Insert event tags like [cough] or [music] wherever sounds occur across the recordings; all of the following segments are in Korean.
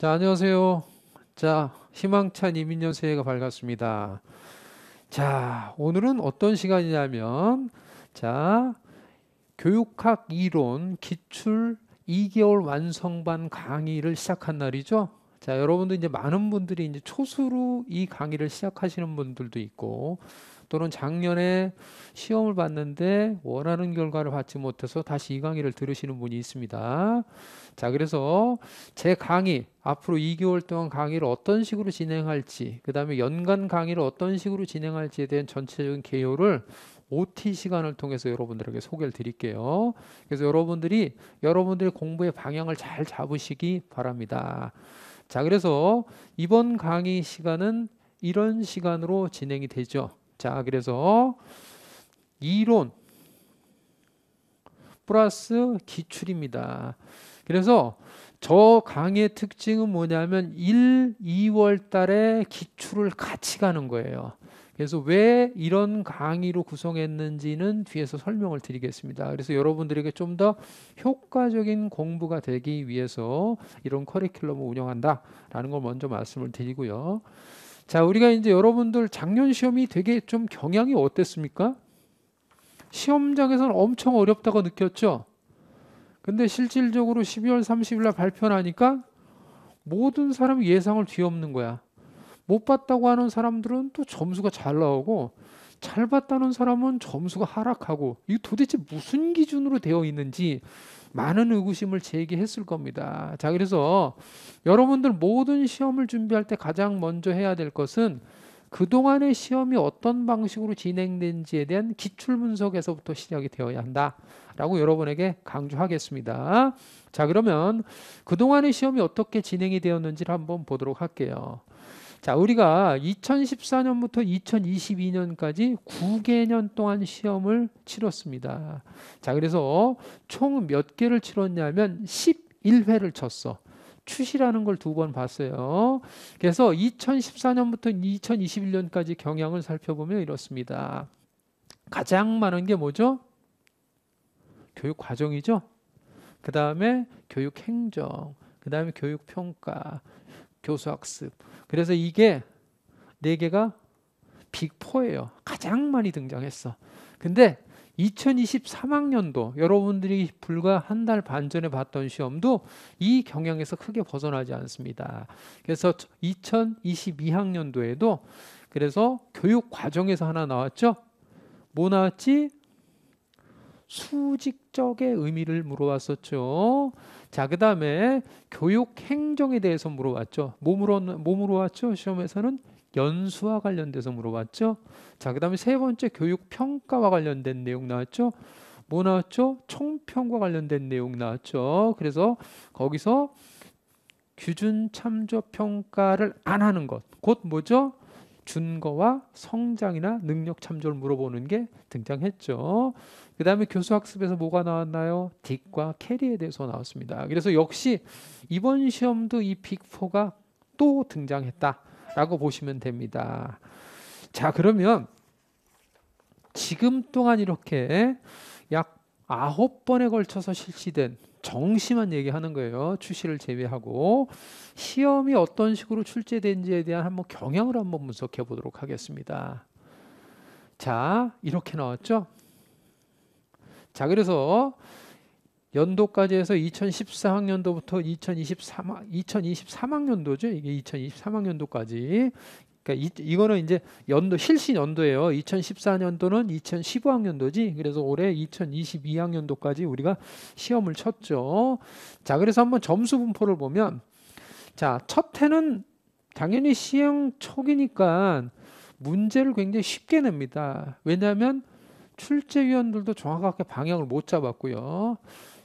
자, 안녕하세요. 자, 희망찬 이민년 새해가 밝았습니다. 자, 오늘은 어떤 시간이냐면, 자, 교육학 이론 기출 2개월 완성반 강의를 시작한 날이죠. 자, 여러분들 이제 많은 분들이 이제 초수로 이 강의를 시작하시는 분들도 있고, 또는 작년에 시험을 봤는데 원하는 결과를 받지 못해서 다시 이 강의를 들으시는 분이 있습니다. 자, 그래서 제 강의 앞으로 2개월 동안 강의를 어떤 식으로 진행할지, 그다음에 연간 강의를 어떤 식으로 진행할지에 대한 전체적인 개요를 OT 시간을 통해서 여러분들에게 소개를 드릴게요. 그래서 여러분들이 여러분들의 공부의 방향을 잘 잡으시기 바랍니다. 자, 그래서 이번 강의 시간은 이런 시간으로 진행이 되죠. 자, 그래서 이론 플러스 기출입니다. 그래서 저 강의 특징은 뭐냐면 1, 2월 달에 기출을 같이 가는 거예요. 그래서 왜 이런 강의로 구성했는지는 뒤에서 설명을 드리겠습니다. 그래서 여러분들에게 좀 더 효과적인 공부가 되기 위해서 이런 커리큘럼을 운영한다라는 걸 먼저 말씀을 드리고요. 자, 우리가 이제 여러분들 작년 시험이 되게 좀 경향이 어땠습니까? 시험장에서는 엄청 어렵다고 느꼈죠? 근데 실질적으로 12월 30일 날 발표하니까 모든 사람이 예상을 뒤엎는 거야. 못 봤다고 하는 사람들은 또 점수가 잘 나오고 잘 봤다는 사람은 점수가 하락하고 이 도대체 무슨 기준으로 되어 있는지 많은 의구심을 제기했을 겁니다. 자, 그래서 여러분들 모든 시험을 준비할 때 가장 먼저 해야 될 것은 그동안의 시험이 어떤 방식으로 진행된지에 대한 기출 분석에서부터 시작이 되어야 한다라고 여러분에게 강조하겠습니다. 자, 그러면 그동안의 시험이 어떻게 진행이 되었는지를 한번 보도록 할게요. 자, 우리가 2014년부터 2022년까지 9개년 동안 시험을 치렀습니다. 자, 그래서 총 몇 개를 치렀냐면 11회를 쳤어. 추시라는 걸 두 번 봤어요. 그래서 2014년부터 2021년까지 경향을 살펴보면 이렇습니다. 가장 많은 게 뭐죠? 교육 과정이죠. 그 다음에 교육 행정, 그 다음에 교육 평가, 교수 학습. 그래서 이게 네 개가 빅4예요. 가장 많이 등장했어. 근데 2023학년도 여러분들이 불과 한 달 반 전에 봤던 시험도 이 경향에서 크게 벗어나지 않습니다. 그래서 2022학년도에도 그래서 교육 과정에서 하나 나왔죠. 뭐 나왔지? 수직적의 의미를 물어봤었죠. 자, 그 다음에 교육 행정에 대해서 물어봤죠. 몸으로, 몸으로 왔죠. 시험에서는 연수와 관련돼서 물어봤죠. 자, 그 다음에 세 번째 교육 평가와 관련된 내용 나왔죠. 뭐 나왔죠? 총평과 관련된 내용 나왔죠. 그래서 거기서 규준 참조 평가를 안 하는 것. 곧 뭐죠? 준거와 성장이나 능력 참조를 물어보는 게 등장했죠. 그 다음에 교수학습에서 뭐가 나왔나요? 딕과 캐리에 대해서 나왔습니다. 그래서 역시 이번 시험도 이 빅4가 또 등장했다라고 보시면 됩니다. 자, 그러면 지금 동안 이렇게 약 아홉 번에 걸쳐서 실시된 정시만 얘기하는 거예요. 출시를 제외하고 시험이 어떤 식으로 출제된지에 대한 한번 경향을 한번 분석해 보도록 하겠습니다. 자, 이렇게 나왔죠? 자, 그래서 연도까지 해서 2014학년도부터 2023, 2023학년도죠. 이게 2023학년도까지 그러니까 이, 거는 이제 연도 실시 연도예요. 2014년도는 2015학년도지. 그래서 올해 2022학년도까지 우리가 시험을 쳤죠. 자, 그래서 한번 점수 분포를 보면 자, 첫 해는 당연히 시행 초기니까 문제를 굉장히 쉽게 냅니다. 왜냐하면 출제위원들도 정확하게 방향을 못 잡았고요.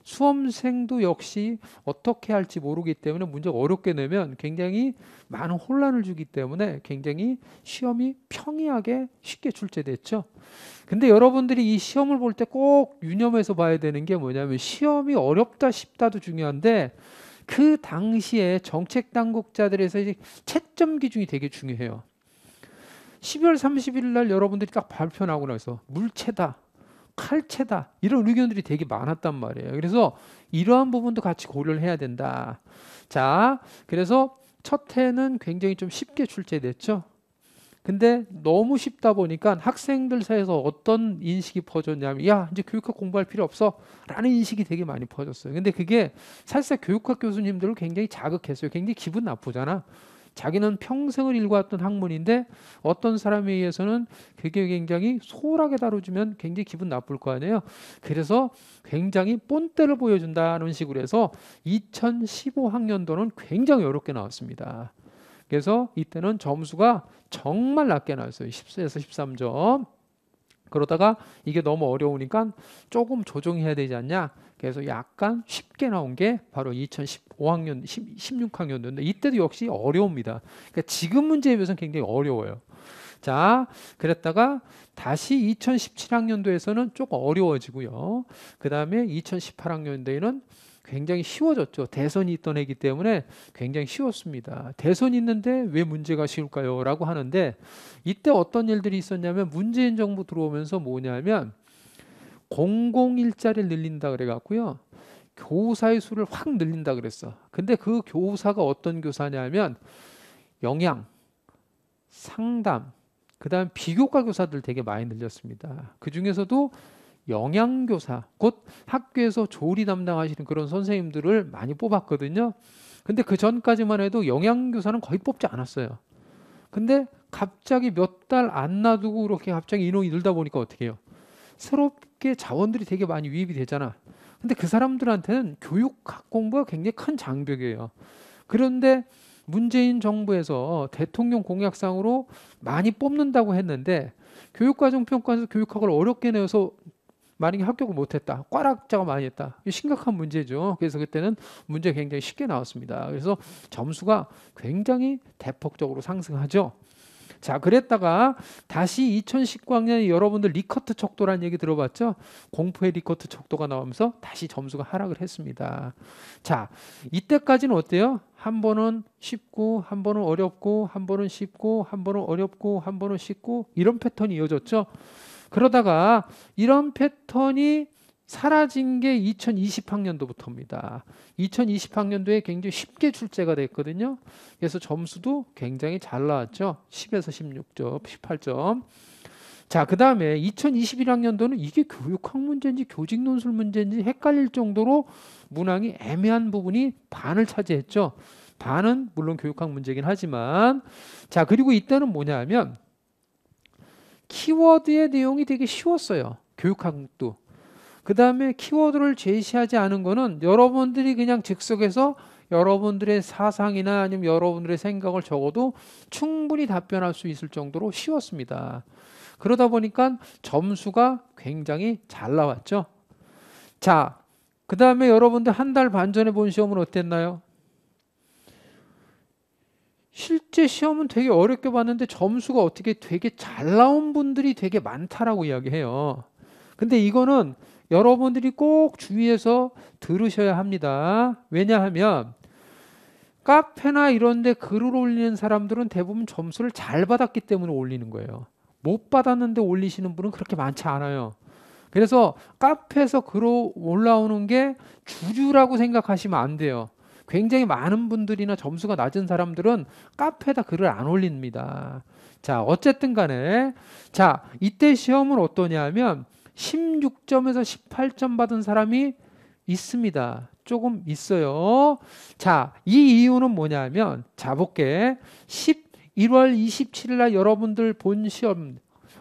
수험생도 역시 어떻게 할지 모르기 때문에 문제 가 어렵게 내면 굉장히 많은 혼란을 주기 때문에 굉장히 시험이 평이하게 쉽게 출제됐죠. 근데 여러분들이 이 시험을 볼 때 꼭 유념해서 봐야 되는 게 뭐냐면 시험이 어렵다 싶다도 중요한데 그 당시에 정책 당국자들에서 이제 채점 기준이 되게 중요해요. 12월 30일 날 여러분들이 딱 발표 나고 나서 물체다. 칼체다 이런 의견들이 되게 많았단 말이에요. 그래서 이러한 부분도 같이 고려를 해야 된다. 자, 그래서 첫 해는 굉장히 좀 쉽게 출제됐죠. 근데 너무 쉽다 보니까 학생들 사이에서 어떤 인식이 퍼졌냐면 야 이제 교육학 공부할 필요 없어라는 인식이 되게 많이 퍼졌어요. 근데 그게 사실상 교육학 교수님들을 굉장히 자극했어요. 굉장히 기분 나쁘잖아. 자기는 평생을 읽어왔던 학문인데 어떤 사람에 의해서는 그게 굉장히 소홀하게 다뤄주면 굉장히 기분 나쁠 거 아니에요. 그래서 굉장히 뽐때를 보여준다는 식으로 해서 2015학년도는 굉장히 어렵게 나왔습니다. 그래서 이때는 점수가 정말 낮게 나왔어요. 10에서 13점. 그러다가 이게 너무 어려우니까 조금 조정해야 되지 않냐. 그래서 약간 쉽게 나온 게 바로 2015학년, 16학년도인데 이때도 역시 어려웁니다. 그러니까 지금 문제에 비해서는 굉장히 어려워요. 자, 그랬다가 다시 2017학년도에서는 조금 어려워지고요. 그 다음에 2018학년도에는 굉장히 쉬워졌죠. 대선이 있던 해기 때문에 굉장히 쉬웠습니다. 대선이 있는데 왜 문제가 쉬울까요? 라고 하는데 이때 어떤 일들이 있었냐면 문재인 정부 들어오면서 뭐냐면 공공 일자리를 늘린다 그래갖고요. 교사의 수를 확 늘린다 그랬어. 근데 그 교사가 어떤 교사냐면 영양, 상담, 그다음 비교과 교사들 되게 많이 늘렸습니다. 그 중에서도 영양 교사, 곧 학교에서 조리 담당하시는 그런 선생님들을 많이 뽑았거든요. 근데 그 전까지만 해도 영양 교사는 거의 뽑지 않았어요. 근데 갑자기 몇 달 안 놔두고 이렇게 갑자기 인원이 늘다 보니까 어떻게 해요? 새롭게 학계 자원들이 되게 많이 유입이 되잖아. 근데 그 사람들한테는 교육학 공부가 굉장히 큰 장벽이에요. 그런데 문재인 정부에서 대통령 공약상으로 많이 뽑는다고 했는데 교육과정평가에서 교육학을 어렵게 내어서 만약에 합격을 못했다. 꽈락자가 많이 했다. 심각한 문제죠. 그래서 그때는 문제 굉장히 쉽게 나왔습니다. 그래서 점수가 굉장히 대폭적으로 상승하죠. 자, 그랬다가 다시 2019학년에 여러분들 리커트 척도라는 얘기 들어봤죠? 공포의 리커트 척도가 나오면서 다시 점수가 하락을 했습니다. 자, 이때까지는 어때요? 한 번은 쉽고 한 번은 어렵고 한 번은 쉽고 한 번은 어렵고 한 번은 쉽고 이런 패턴이 이어졌죠. 그러다가 이런 패턴이 사라진 게 2020학년도부터입니다. 2020학년도에 굉장히 쉽게 출제가 됐거든요. 그래서 점수도 굉장히 잘 나왔죠. 10에서 16점, 18점. 자, 그 다음에 2021학년도는 이게 교육학 문제인지 교직 논술 문제인지 헷갈릴 정도로 문항이 애매한 부분이 반을 차지했죠. 반은 물론 교육학 문제긴 하지만 자, 그리고 이때는 뭐냐 면 키워드의 내용이 되게 쉬웠어요. 교육학도 그 다음에 키워드를 제시하지 않은 거는 여러분들이 그냥 즉석에서 여러분들의 사상이나 아니면 여러분들의 생각을 적어도 충분히 답변할 수 있을 정도로 쉬웠습니다. 그러다 보니까 점수가 굉장히 잘 나왔죠. 자, 그 다음에 여러분들 한 달 반 전에 본 시험은 어땠나요? 실제 시험은 되게 어렵게 봤는데 점수가 어떻게 되게 잘 나온 분들이 되게 많다라고 이야기해요. 근데 이거는 여러분들이 꼭 주의해서 들으셔야 합니다. 왜냐하면 카페나 이런데 글을 올리는 사람들은 대부분 점수를 잘 받았기 때문에 올리는 거예요. 못 받았는데 올리시는 분은 그렇게 많지 않아요. 그래서 카페에서 글 올라오는 게 주주라고 생각하시면 안 돼요. 굉장히 많은 분들이나 점수가 낮은 사람들은 카페에다 글을 안 올립니다. 자, 어쨌든 간에 자, 이때 시험은 어떠냐면 하 16점에서 18점 받은 사람이 있습니다. 조금 있어요. 자, 이 이유는 뭐냐면 자 볼게. 11월 27일 날 여러분들 본 시험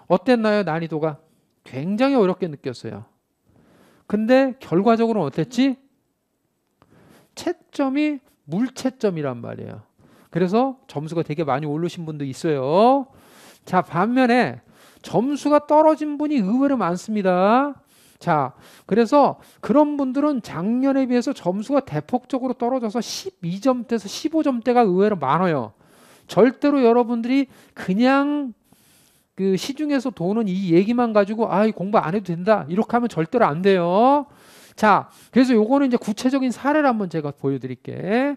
어땠나요? 난이도가 굉장히 어렵게 느꼈어요. 근데 결과적으로 어땠지? 채점이 물채점이란 말이에요. 그래서 점수가 되게 많이 오르신 분도 있어요. 자, 반면에 점수가 떨어진 분이 의외로 많습니다. 자, 그래서 그런 분들은 작년에 비해서 점수가 대폭적으로 떨어져서 12점대에서 15점대가 의외로 많아요. 절대로 여러분들이 그냥 그 시중에서 도는 이 얘기만 가지고 아, 이 공부 안 해도 된다. 이렇게 하면 절대로 안 돼요. 자, 그래서 요거는 이제 구체적인 사례를 한번 제가 보여드릴게.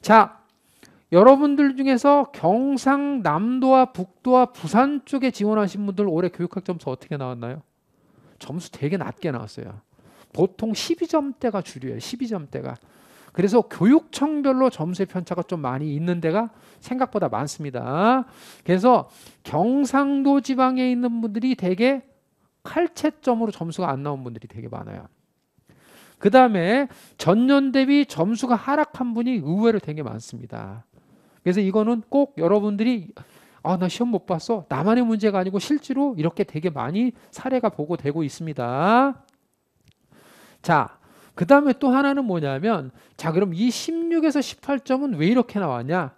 자, 여러분들 중에서 경상남도와 북도와 부산 쪽에 지원하신 분들 올해 교육학 점수 어떻게 나왔나요? 점수 되게 낮게 나왔어요. 보통 12점대가 주류예요. 12점대가. 그래서 교육청별로 점수의 편차가 좀 많이 있는 데가 생각보다 많습니다. 그래서 경상도 지방에 있는 분들이 되게 칼채점으로 점수가 안 나온 분들이 되게 많아요. 그 다음에 전년 대비 점수가 하락한 분이 의외로 되게 많습니다. 그래서 이거는 꼭 여러분들이 아, 나 시험 못 봤어. 나만의 문제가 아니고 실제로 이렇게 되게 많이 사례가 보고되고 있습니다. 자, 그 다음에 또 하나는 뭐냐면, 자, 그럼 이 16에서 18점은 왜 이렇게 나왔냐?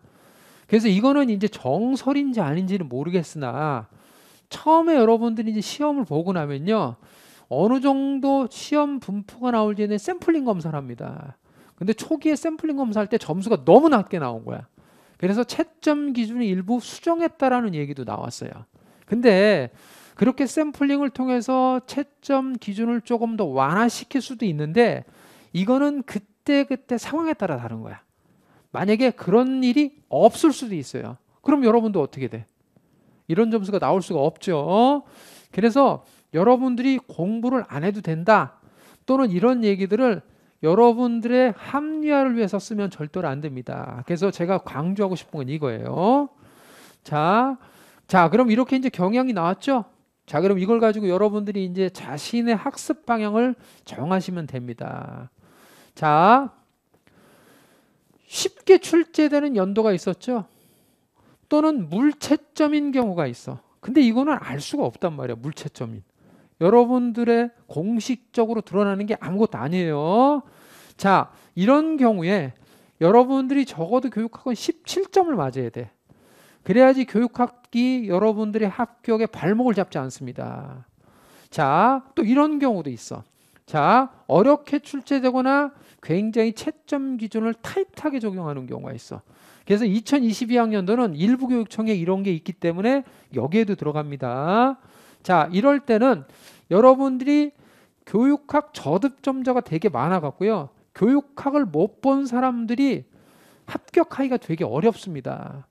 그래서 이거는 이제 정설인지 아닌지는 모르겠으나, 처음에 여러분들이 이제 시험을 보고 나면요, 어느 정도 시험 분포가 나올지는 샘플링 검사를 합니다. 근데 초기에 샘플링 검사할 때 점수가 너무 낮게 나온 거야. 그래서 채점 기준이 일부 수정했다라는 얘기도 나왔어요. 근데 그렇게 샘플링을 통해서 채점 기준을 조금 더 완화시킬 수도 있는데 이거는 그때그때 그때 상황에 따라 다른 거야. 만약에 그런 일이 없을 수도 있어요. 그럼 여러분도 어떻게 돼? 이런 점수가 나올 수가 없죠. 그래서 여러분들이 공부를 안 해도 된다. 또는 이런 얘기들을 여러분들의 합리화를 위해서 쓰면 절대로 안 됩니다. 그래서 제가 강조하고 싶은 건 이거예요. 자, 자, 그럼 이렇게 이제 경향이 나왔죠? 자, 그럼 이걸 가지고 여러분들이 이제 자신의 학습 방향을 정하시면 됩니다. 자, 쉽게 출제되는 연도가 있었죠? 또는 물체점인 경우가 있어. 근데 이거는 알 수가 없단 말이야, 물체점인. 여러분들의 공식적으로 드러나는 게 아무것도 아니에요. 자, 이런 경우에 여러분들이 적어도 교육학원 17점을 맞아야 돼. 그래야지 교육학기 여러분들의 합격에 발목을 잡지 않습니다. 자, 또 이런 경우도 있어. 자, 어렵게 출제되거나 굉장히 채점 기준을 타이트하게 적용하는 경우가 있어. 그래서 2022학년도는 일부 교육청에 이런 게 있기 때문에 여기에도 들어갑니다. 자, 이럴 때는 여러분들이 교육학 저득점자가 되게 많아 갖고요. 교육학을 못 본 사람들이 합격하기가 되게 어렵습니다.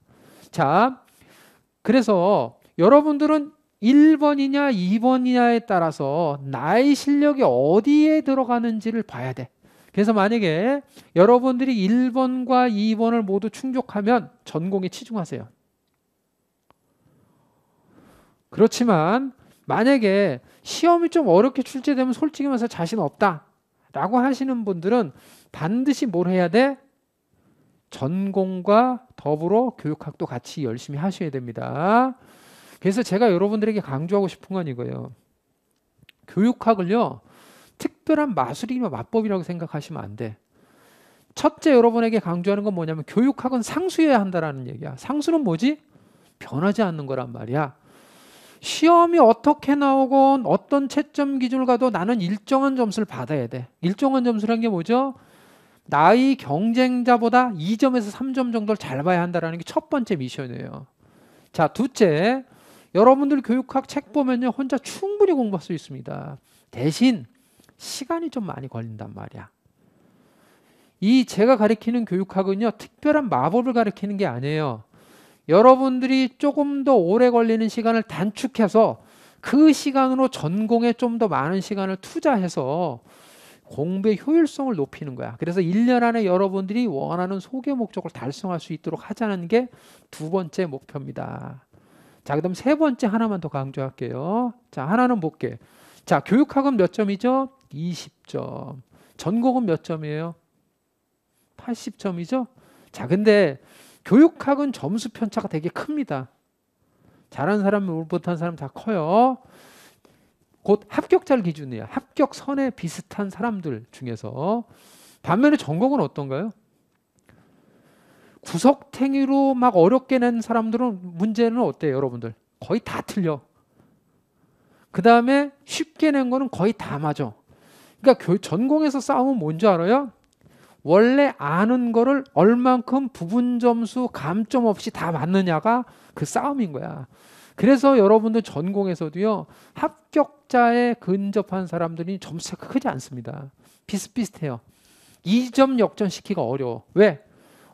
자, 그래서 여러분들은 1번이냐 2번이냐에 따라서 나의 실력이 어디에 들어가는지를 봐야 돼. 그래서 만약에 여러분들이 1번과 2번을 모두 충족하면 전공에 치중하세요. 그렇지만 만약에 시험이 좀 어렵게 출제되면 솔직히 말해서 자신 없다. 라고 하시는 분들은 반드시 뭘 해야 돼? 전공과 더불어 교육학도 같이 열심히 하셔야 됩니다. 그래서 제가 여러분들에게 강조하고 싶은 건 이거예요. 교육학을요, 특별한 마술이나 마법이라고 생각하시면 안 돼. 첫째 여러분에게 강조하는 건 뭐냐면 교육학은 상수여야 한다라는 얘기야. 상수는 뭐지? 변하지 않는 거란 말이야. 시험이 어떻게 나오건 어떤 채점 기준을 가도 나는 일정한 점수를 받아야 돼. 일정한 점수라는 게 뭐죠? 나의 경쟁자보다 2점에서 3점 정도를 잘 봐야 한다는게 첫 번째 미션이에요. 자, 둘째. 여러분들 교육학 책 보면요. 혼자 충분히 공부할 수 있습니다. 대신 시간이 좀 많이 걸린단 말이야. 이 제가 가리키는 교육학은요. 특별한 마법을 가리키는 게 아니에요. 여러분들이 조금 더 오래 걸리는 시간을 단축해서 그 시간으로 전공에 좀 더 많은 시간을 투자해서 공부의 효율성을 높이는 거야. 그래서 1년 안에 여러분들이 원하는 소개 목적을 달성할 수 있도록 하자는 게 두 번째 목표입니다. 자, 그다음 세 번째 하나만 더 강조할게요. 자, 하나는 볼게. 자, 교육학은 몇 점이죠? 20점. 전공은 몇 점이에요? 80점이죠? 자, 근데 교육학은 점수 편차가 되게 큽니다. 잘한 사람, 못한 사람 다 커요. 곧 합격자를 기준이에요. 합격 선에 비슷한 사람들 중에서 반면에 전공은 어떤가요? 구석탱이로 막 어렵게 낸 사람들은 문제는 어때요, 여러분들? 거의 다 틀려. 그 다음에 쉽게 낸 거는 거의 다 맞아. 그러니까 전공에서 싸움은 뭔지 알아요? 원래 아는 거를 얼만큼 부분 점수 감점 없이 다 맞느냐가 그 싸움인 거야. 그래서 여러분들 전공에서도요 합격자에 근접한 사람들이 점수가 크지 않습니다. 비슷비슷해요. 2점 역전시키기가 어려워. 왜?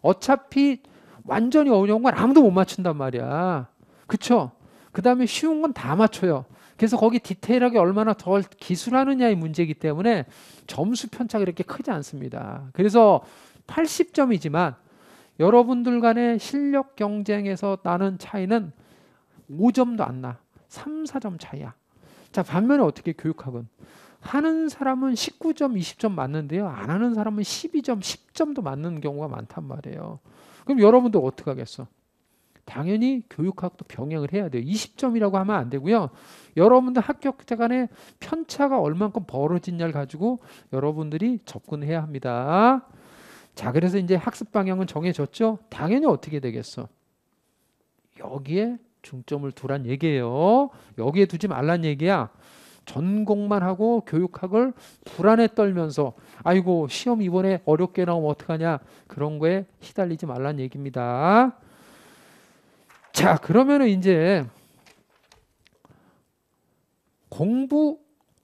어차피 완전히 어려운 건 아무도 못 맞춘단 말이야. 그쵸? 그 다음에 쉬운 건 다 맞춰요. 그래서 거기 디테일하게 얼마나 덜 기술하느냐의 문제이기 때문에 점수 편차가 이렇게 크지 않습니다. 그래서 80점이지만 여러분들 간의 실력 경쟁에서 나는 차이는 5점도 안 나. 3, 4점 차이야. 자, 반면에 어떻게 교육학은 하는 사람은 19점, 20점 맞는데요. 안 하는 사람은 12점, 10점도 맞는 경우가 많단 말이에요. 그럼 여러분들 어떻게 하겠어? 당연히 교육학도 병행을 해야 돼요. 20점이라고 하면 안 되고요. 여러분들 합격자 간에 편차가 얼만큼 벌어진냐를 가지고 여러분들이 접근해야 합니다. 자, 그래서 이제 학습 방향은 정해졌죠? 당연히 어떻게 되겠어? 여기에 중점을 두란 얘기예요. 여기에 두지 말란 얘기야. 전공만 하고 교육학을 불안에 떨면서 아이고 시험 이번에 어렵게 나오면 어떡하냐 그런 거에 시달리지 말란 얘기입니다. 자, 그러면은 이제 공부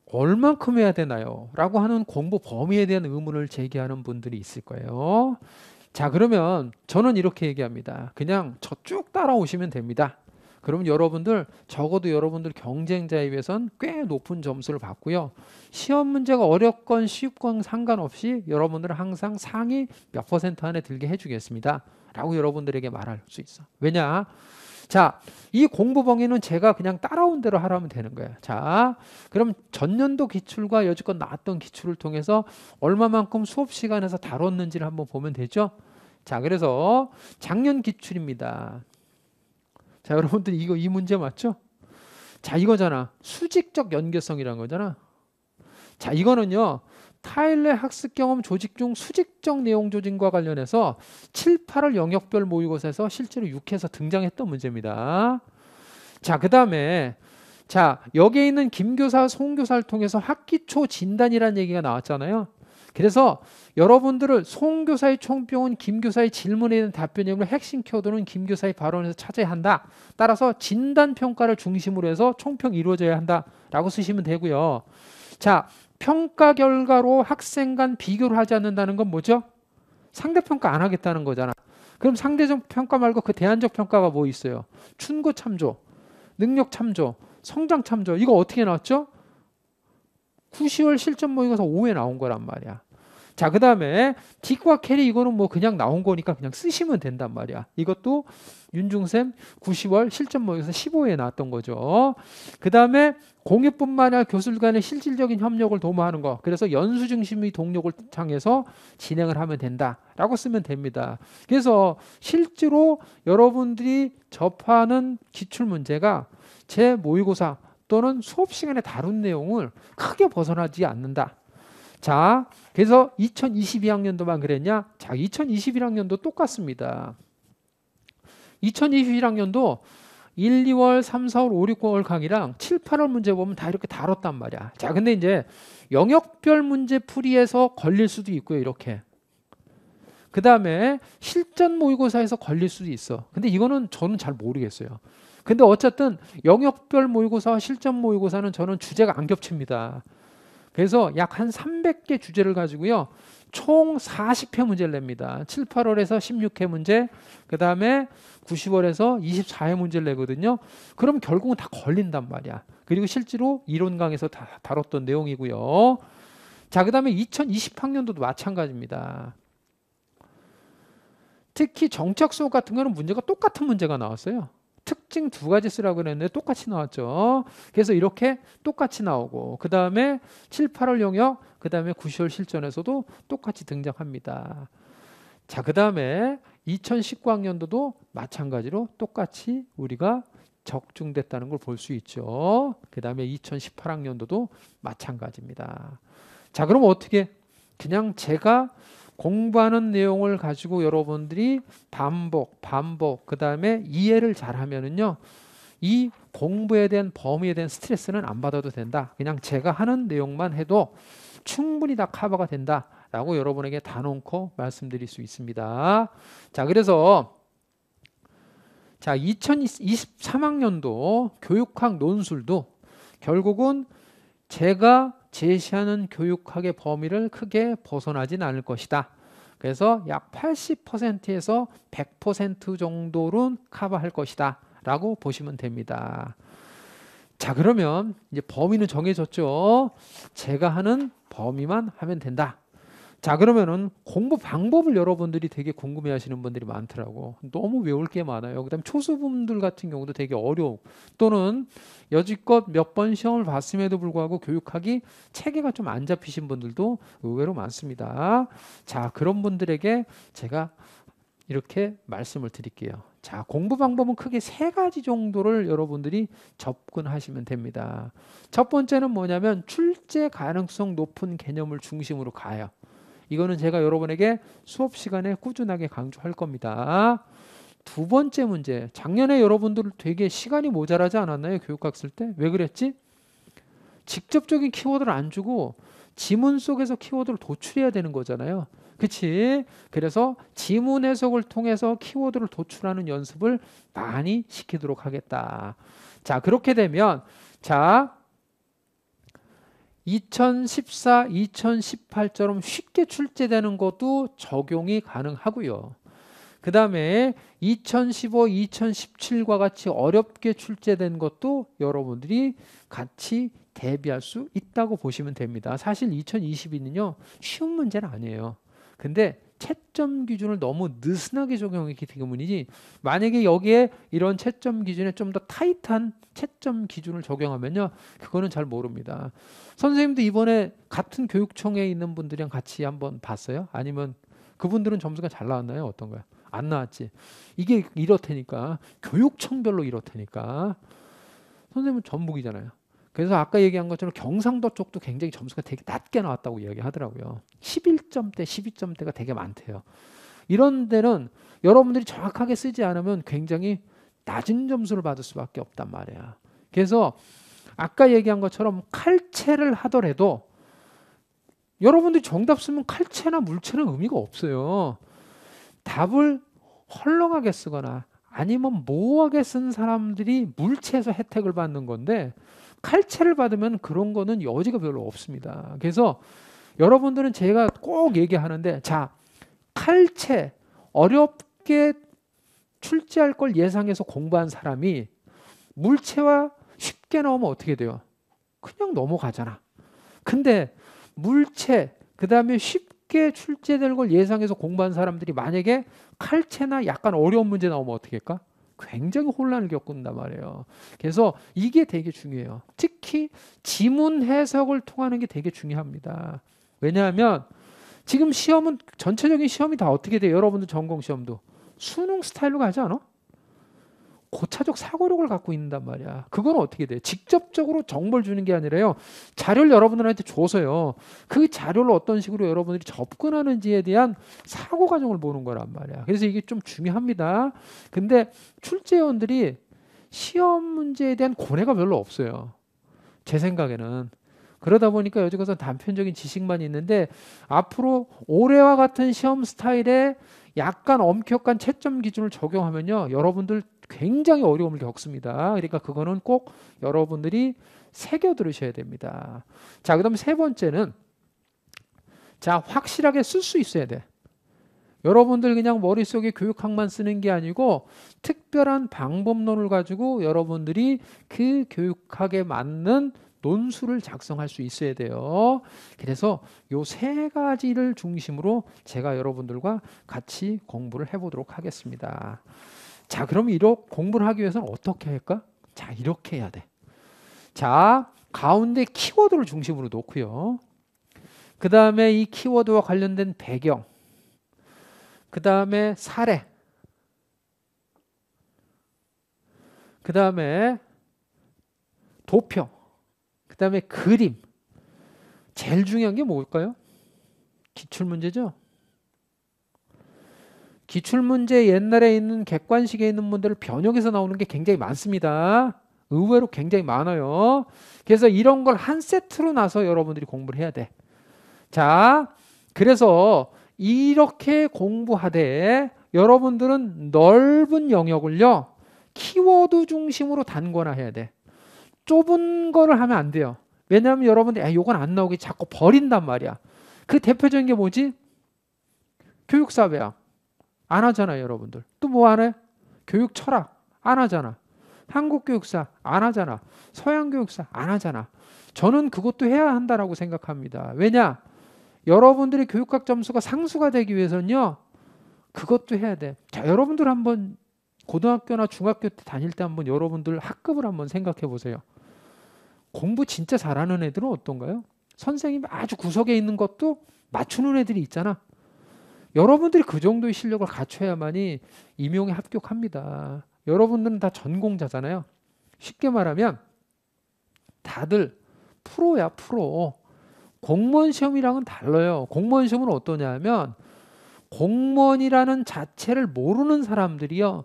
얼만큼 해야 되나요? 라고 하는 공부 범위에 대한 의문을 제기하는 분들이 있을 거예요. 자, 그러면 저는 이렇게 얘기합니다. 그냥 저 쭉 따라오시면 됩니다. 그러면 여러분들 적어도 여러분들 경쟁자에 비해선 꽤 높은 점수를 받고요. 시험 문제가 어렵건 쉽건 상관없이 여러분들 항상 상위 몇 퍼센트 안에 들게 해주겠습니다. 라고 여러분들에게 말할 수 있어. 왜냐? 자, 이 공부 범위는 제가 그냥 따라온 대로 하라면 되는 거예요. 자, 그럼 전년도 기출과 여지껏 나왔던 기출을 통해서 얼마만큼 수업 시간에서 다뤘는지를 한번 보면 되죠. 자, 그래서 작년 기출입니다. 자, 여러분들 이거 이 문제 맞죠? 자, 이거잖아. 수직적 연계성이라는 거잖아. 자, 이거는요. 타일레 학습 경험 조직 중 수직적 내용 조직과 관련해서 7, 8월 영역별 모의고사에서 실제로 6회에서 등장했던 문제입니다. 자, 그 다음에 자 여기에 있는 김교사, 송교사를 통해서 학기 초 진단이라는 얘기가 나왔잖아요. 그래서 여러분들을 송교사의 총평은 김교사의 질문에 대한 답변이므로 핵심 키워드는 김교사의 발언에서 찾아야 한다. 따라서 진단 평가를 중심으로 해서 총평 이 이루어져야 한다라고 쓰시면 되고요. 자, 평가 결과로 학생 간 비교를 하지 않는다는 건 뭐죠? 상대평가 안 하겠다는 거잖아. 그럼 상대적 평가 말고 그 대안적 평가가 뭐 있어요? 충고 참조, 능력 참조, 성장 참조. 이거 어떻게 나왔죠? 9 0월 실전 모의고사 5에 나온 거란 말이야. 자, 그 다음에 딕과 캐리 이거는 뭐 그냥 나온 거니까 그냥 쓰시면 된단 말이야. 이것도 윤중샘 90월 실전 모의고사 15회에 나왔던 거죠. 그 다음에 공유뿐만 아니라 교수 간의 실질적인 협력을 도모하는 거. 그래서 연수 중심의 동력을 창해서 진행을 하면 된다라고 쓰면 됩니다. 그래서 실제로 여러분들이 접하는 기출 문제가 제 모의고사 또는 수업 시간에 다룬 내용을 크게 벗어나지 않는다. 자, 그래서 2022학년도만 그랬냐? 자, 2021학년도 똑같습니다. 2021학년도 1, 2월, 3, 4월, 5, 6, 9월 강의랑 7, 8월 문제 보면 다 이렇게 다뤘단 말이야. 자, 근데 이제 영역별 문제 풀이에서 걸릴 수도 있고요, 이렇게. 그 다음에 실전 모의고사에서 걸릴 수도 있어. 근데 이거는 저는 잘 모르겠어요. 근데 어쨌든 영역별 모의고사와 실전 모의고사는 저는 주제가 안 겹칩니다. 그래서 약 한 300개 주제를 가지고요. 총 40회 문제를 냅니다. 7, 8월에서 16회 문제, 그 다음에 90월에서 24회 문제를 내거든요. 그럼 결국은 다 걸린단 말이야. 그리고 실제로 이론 강에서 다 다뤘던 내용이고요. 자, 그 다음에 2020학년도도 마찬가지입니다. 특히 정착 수업 같은 거는 문제가 똑같은 문제가 나왔어요. 특징 두 가지 쓰라고 그랬는데 똑같이 나왔죠. 그래서 이렇게 똑같이 나오고 그 다음에 7, 8월 용역 그 다음에 9, 10월 실전에서도 똑같이 등장합니다. 자, 그 다음에 2019학년도도 마찬가지로 똑같이 우리가 적중됐다는 걸 볼 수 있죠. 그 다음에 2018학년도도 마찬가지입니다. 자, 그럼 어떻게? 그냥 제가 공부하는 내용을 가지고 여러분들이 반복, 반복, 그 다음에 이해를 잘하면은요, 이 공부에 대한 범위에 대한 스트레스는 안 받아도 된다. 그냥 제가 하는 내용만 해도 충분히 다 커버가 된다. 라고 여러분에게 다 놓고 말씀드릴 수 있습니다. 자, 그래서 자, 2023학년도 교육학 논술도 결국은 제가 제시하는 교육학의 범위를 크게 벗어나진 않을 것이다. 그래서 약 80%에서 100% 정도는 커버할 것이다. 라고 보시면 됩니다. 자, 그러면 이제 범위는 정해졌죠. 제가 하는 범위만 하면 된다. 자 그러면은 공부 방법을 여러분들이 되게 궁금해하시는 분들이 많더라고. 너무 외울 게 많아요. 그다음 초수분들 같은 경우도 되게 어려워. 또는 여지껏 몇 번 시험을 봤음에도 불구하고 교육하기 체계가 좀 안 잡히신 분들도 의외로 많습니다. 자 그런 분들에게 제가 이렇게 말씀을 드릴게요. 자, 공부 방법은 크게 세 가지 정도를 여러분들이 접근하시면 됩니다. 첫 번째는 뭐냐면 출제 가능성 높은 개념을 중심으로 가요. 이거는 제가 여러분에게 수업 시간에 꾸준하게 강조할 겁니다. 두 번째 문제. 작년에 여러분들 되게 시간이 모자라지 않았나요? 교육학 쓸 때? 왜 그랬지? 직접적인 키워드를 안 주고 지문 속에서 키워드를 도출해야 되는 거잖아요. 그치? 그래서 지문 해석을 통해서 키워드를 도출하는 연습을 많이 시키도록 하겠다. 자, 그렇게 되면, 자, 2014, 2018처럼 쉽게 출제되는 것도 적용이 가능하고요. 그 다음에 2015, 2017과 같이 어렵게 출제된 것도 여러분들이 같이 대비할 수 있다고 보시면 됩니다. 사실 2022는요, 쉬운 문제는 아니에요. 근데 채점 기준을 너무 느슨하게 적용했기 때문이지 만약에 여기에 이런 채점 기준에 좀 더 타이트한 채점 기준을 적용하면요 그거는 잘 모릅니다 선생님도 이번에 같은 교육청에 있는 분들이랑 같이 한번 봤어요 아니면 그분들은 점수가 잘 나왔나요 어떤 거야 안 나왔지 이게 이렇다니까 교육청별로 이렇다니까 선생님은 전북이잖아요 그래서 아까 얘기한 것처럼 경상도 쪽도 굉장히 점수가 되게 낮게 나왔다고 이야기하더라고요. 11점대, 12점대가 되게 많대요. 이런 데는 여러분들이 정확하게 쓰지 않으면 굉장히 낮은 점수를 받을 수밖에 없단 말이야. 그래서 아까 얘기한 것처럼 칼체를 하더라도 여러분들이 정답 쓰면 칼체나 물체는 의미가 없어요. 답을 헐렁하게 쓰거나 아니면 모호하게 쓴 사람들이 물체에서 혜택을 받는 건데 칼체를 받으면 그런 거는 여지가 별로 없습니다. 그래서 여러분들은 제가 꼭 얘기하는데 자 칼체 어렵게 출제할 걸 예상해서 공부한 사람이 물체와 쉽게 나오면 어떻게 돼요? 그냥 넘어가잖아. 근데 물체 그 다음에 쉽게 출제될 걸 예상해서 공부한 사람들이 만약에 칼체나 약간 어려운 문제 나오면 어떻게 할까? 굉장히 혼란을 겪는단 말이에요. 그래서 이게 되게 중요해요. 특히 지문 해석을 통하는 게 되게 중요합니다. 왜냐하면 지금 시험은 전체적인 시험이 다 어떻게 돼요? 여러분들 전공 시험도 수능 스타일로 가지 않아? 고차적 사고력을 갖고 있단 는 말이야. 그건 어떻게 돼? 직접적으로 정보를 주는 게 아니라요. 자료를 여러분들한테 줘서요. 그 자료를 어떤 식으로 여러분들이 접근하는지에 대한 사고 과정을 보는 거란 말이야. 그래서 이게 좀 중요합니다. 근데 출제원들이 시험 문제에 대한 고뇌가 별로 없어요. 제 생각에는. 그러다 보니까 여지껏은 단편적인 지식만 있는데 앞으로 올해와 같은 시험 스타일의 약간 엄격한 채점 기준을 적용하면요. 여러분들 굉장히 어려움을 겪습니다. 그러니까 그거는 꼭 여러분들이 새겨 들으셔야 됩니다. 자, 그다음 세 번째는 자, 확실하게 쓸 수 있어야 돼. 여러분들 그냥 머릿속에 교육학만 쓰는 게 아니고 특별한 방법론을 가지고 여러분들이 그 교육학에 맞는 논술을 작성할 수 있어야 돼요. 그래서 요 세 가지를 중심으로 제가 여러분들과 같이 공부를 해보도록 하겠습니다. 자, 그럼 이렇게 공부를 하기 위해서는 어떻게 할까? 자, 이렇게 해야 돼. 자, 가운데 키워드를 중심으로 놓고요. 그 다음에 이 키워드와 관련된 배경, 그 다음에 사례, 그 다음에 도표, 그 다음에 그림. 제일 중요한 게 뭘까요? 기출문제죠? 기출문제 옛날에 있는 객관식에 있는 문제를 변형해서 나오는 게 굉장히 많습니다. 의외로 굉장히 많아요. 그래서 이런 걸 한 세트로 나서 여러분들이 공부를 해야 돼. 자, 그래서 이렇게 공부하되 여러분들은 넓은 영역을요, 키워드 중심으로 단권화해야 돼. 좁은 거를 하면 안 돼요. 왜냐하면 여러분, 들이건안 나오게 자꾸 버린단 말이야. 그 대표적인 게 뭐지? 교육사회야. 안하잖아 여러분들. 또뭐하 해? 교육 철학. 안 하잖아. 한국 교육사. 안 하잖아. 서양 교육사. 안 하잖아. 저는 그것도 해야 한다라고 생각합니다. 왜냐? 여러분들의 교육학 점수가 상수가 되기 위해서는요, 그것도 해야 돼. 자, 여러분들 한번 고등학교나 중학교 때 다닐 때 한번 여러분들 학급을 한번 생각해 보세요. 공부 진짜 잘하는 애들은 어떤가요? 선생님 아주 구석에 있는 것도 맞추는 애들이 있잖아. 여러분들이 그 정도의 실력을 갖춰야만이 임용에 합격합니다. 여러분들은 다 전공자잖아요. 쉽게 말하면 다들 프로야 프로. 공무원 시험이랑은 달라요. 공무원 시험은 어떠냐 면 공무원이라는 자체를 모르는 사람들이요.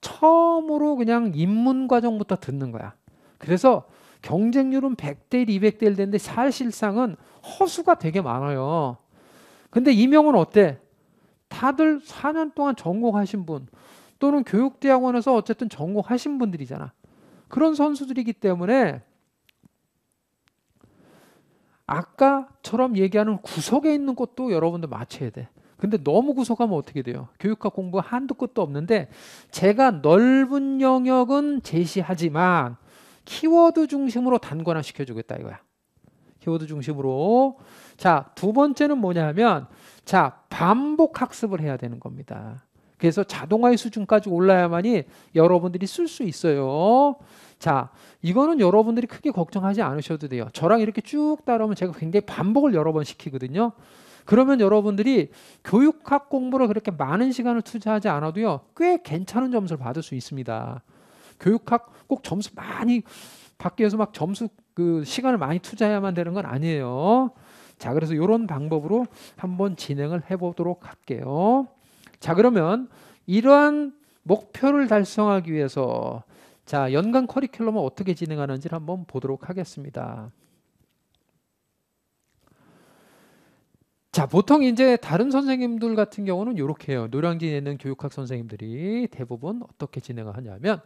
처음으로 그냥 입문 과정부터 듣는 거야. 그래서 경쟁률은 100대 1, 200대 1되는데 사실상은 허수가 되게 많아요. 근데 이명은 어때? 다들 4년 동안 전공하신 분 또는 교육대학원에서 어쨌든 전공하신 분들이잖아. 그런 선수들이기 때문에 아까처럼 얘기하는 구석에 있는 것도 여러분들 맞춰야 돼. 근데 너무 구석하면 어떻게 돼요? 교육학 공부 한두 끝도 없는데 제가 넓은 영역은 제시하지만 키워드 중심으로 단관화 시켜주겠다 이거야. 키워드 중심으로. 자, 두 번째는 뭐냐면, 자, 반복 학습을 해야 되는 겁니다. 그래서 자동화의 수준까지 올라야만이 여러분들이 쓸 수 있어요. 자, 이거는 여러분들이 크게 걱정하지 않으셔도 돼요. 저랑 이렇게 쭉 따라오면 제가 굉장히 반복을 여러 번 시키거든요. 그러면 여러분들이 교육학 공부를 그렇게 많은 시간을 투자하지 않아도요, 꽤 괜찮은 점수를 받을 수 있습니다. 교육학 꼭 점수 많이 받기 위서막 점수 그 시간을 많이 투자해야만 되는 건 아니에요. 자, 그래서 이런 방법으로 한번 진행을 해보도록 할게요. 자, 그러면 이러한 목표를 달성하기 위해서 자, 연간 커리큘럼을 어떻게 진행하는지를 한번 보도록 하겠습니다. 자, 보통 이제 다른 선생님들 같은 경우는 이렇게 해요. 노량진에 있는 교육학 선생님들이 대부분 어떻게 진행을 하냐면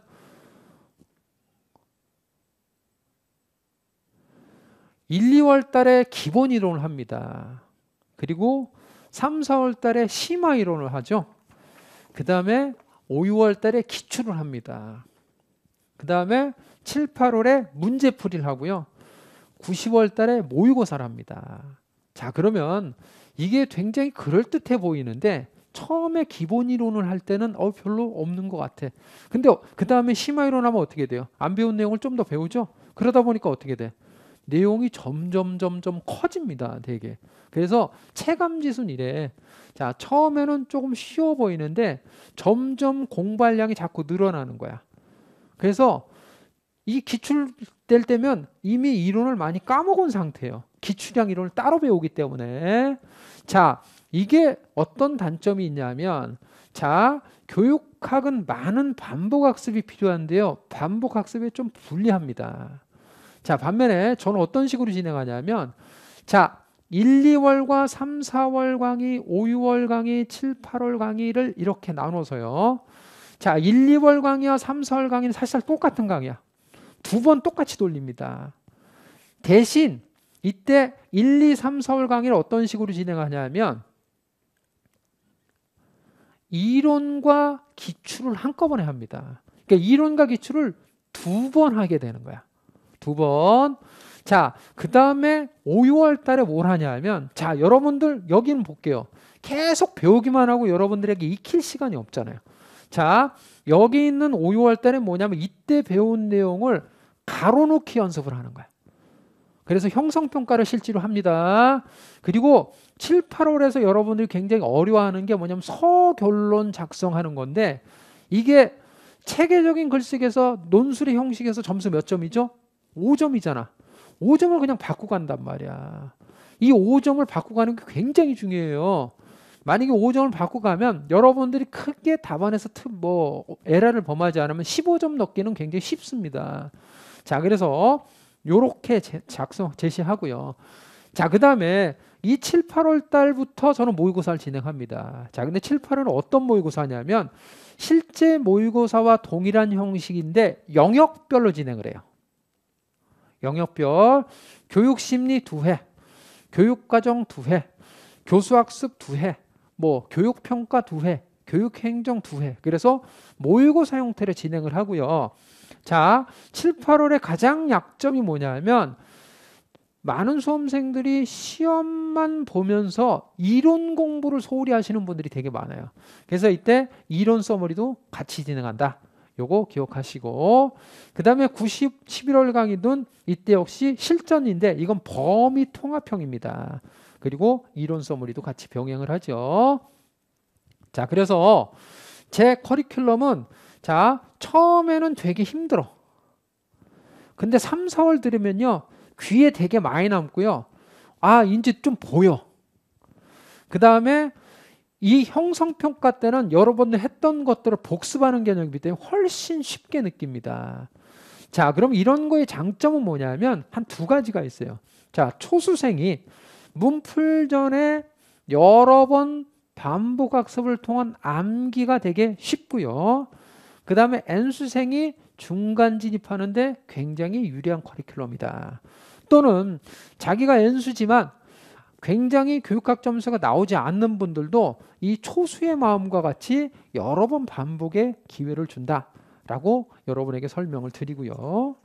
1, 2월 달에 기본 이론을 합니다. 그리고 3, 4월 달에 심화 이론을 하죠. 그 다음에 5, 6월 달에 기출을 합니다. 그 다음에 7, 8월에 문제풀이를 하고요. 9, 10월 달에 모의고사를 합니다. 자, 그러면 이게 굉장히 그럴듯해 보이는데 처음에 기본 이론을 할 때는 어 별로 없는 것 같아. 근데 어, 그 다음에 심화 이론 하면 어떻게 돼요? 안 배운 내용을 좀 더 배우죠. 그러다 보니까 어떻게 돼? 내용이 점점 점점 커집니다. 되게. 그래서 체감 지수 이래. 자, 처음에는 조금 쉬워 보이는데 점점 공부량이 자꾸 늘어나는 거야. 그래서 이 기출될 때면 이미 이론을 많이 까먹은 상태예요. 기출량 이론을 따로 배우기 때문에. 자, 이게 어떤 단점이 있냐면 자, 교육학은 많은 반복 학습이 필요한데요. 반복 학습에 좀 불리합니다. 자, 반면에 저는 어떤 식으로 진행하냐면 자, 1, 2월과 3, 4월 강의, 5, 6월 강의, 7, 8월 강의를 이렇게 나눠서요. 자, 1, 2월 강의와 3, 4월 강의는 사실 똑같은 강의야. 두 번 똑같이 돌립니다. 대신 이때 1, 2, 3, 4월 강의를 어떤 식으로 진행하냐면 이론과 기출을 한꺼번에 합니다. 그러니까 이론과 기출을 두 번 하게 되는 거야. 두 번. 자, 그 다음에 5, 6월 달에 뭘 하냐 면 자, 여러분들 여기는 볼게요. 계속 배우기만 하고 여러분들에게 익힐 시간이 없잖아요. 자, 여기 있는 5, 6월 달에 뭐냐면 이때 배운 내용을 가로놓기 연습을 하는 거야. 그래서 형성평가를 실제로 합니다. 그리고 7, 8월에서 여러분들이 굉장히 어려워하는 게 뭐냐면 서결론 작성하는 건데 이게 체계적인 글쓰기에서 논술의 형식에서 점수 몇 점이죠? 5점이잖아. 5점을 그냥 바꾸 간단 말이야. 이 5점을 바꾸 가는 게 굉장히 중요해요. 만약에 5점을 바꾸 가면 여러분들이 크게 답안에서 뭐 에라를 범하지 않으면 15점 넣기는 굉장히 쉽습니다. 자, 그래서 요렇게 작성 제시하고요. 자, 그다음에 이 7, 8월 달부터 저는 모의고사를 진행합니다. 자, 근데 7, 8월은 어떤 모의고사냐면 실제 모의고사와 동일한 형식인데 영역별로 진행을 해요. 영역별 교육 심리 2 회, 교육 과정 2 회, 교수 학습 2 회, 뭐 교육 평가 2 회, 교육 행정 2 회. 그래서 모의고사 형태를 진행을 하고요. 자, 7, 8월의 가장 약점이 뭐냐면 많은 수험생들이 시험만 보면서 이론 공부를 소홀히 하시는 분들이 되게 많아요. 그래서 이때 이론 서머리도 같이 진행한다. 요거 기억하시고 그 다음에 9 11월 강의는 이때 역시 실전인데 이건 범위 통합형입니다. 그리고 이론 써머리도 같이 병행을 하죠. 자 그래서 제 커리큘럼은 자 처음에는 되게 힘들어. 근데 3, 4월 들으면요 귀에 되게 많이 남고요. 아 이제 좀 보여. 그 다음에 이 형성평가 때는 여러 번 했던 것들을 복습하는 개념이기 때문에 훨씬 쉽게 느낍니다. 자, 그럼 이런 거의 장점은 뭐냐면 한 두 가지가 있어요. 자, 초수생이 문풀 전에 여러 번 반복 학습을 통한 암기가 되게 쉽고요. 그 다음에 N수생이 중간 진입하는데 굉장히 유리한 커리큘럼이다. 또는 자기가 N수지만 굉장히 교육학 점수가 나오지 않는 분들도 이 초수의 마음과 같이 여러 번 반복의 기회를 준다라고 여러분에게 설명을 드리고요.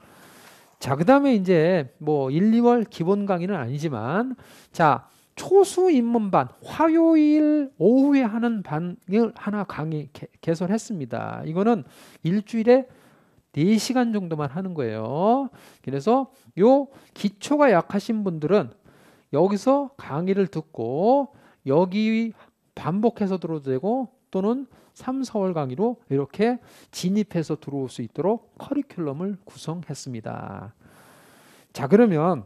자, 그 다음에 이제 뭐 1, 2월 기본 강의는 아니지만 자, 초수 입문반 화요일 오후에 하는 반을 하나 강의 개, 개설했습니다. 이거는 일주일에 4시간 정도만 하는 거예요. 그래서 요 기초가 약하신 분들은 여기서 강의를 듣고 여기 반복해서 들어도 되고 또는 3, 4월 강의로 이렇게 진입해서 들어올 수 있도록 커리큘럼을 구성했습니다. 자 그러면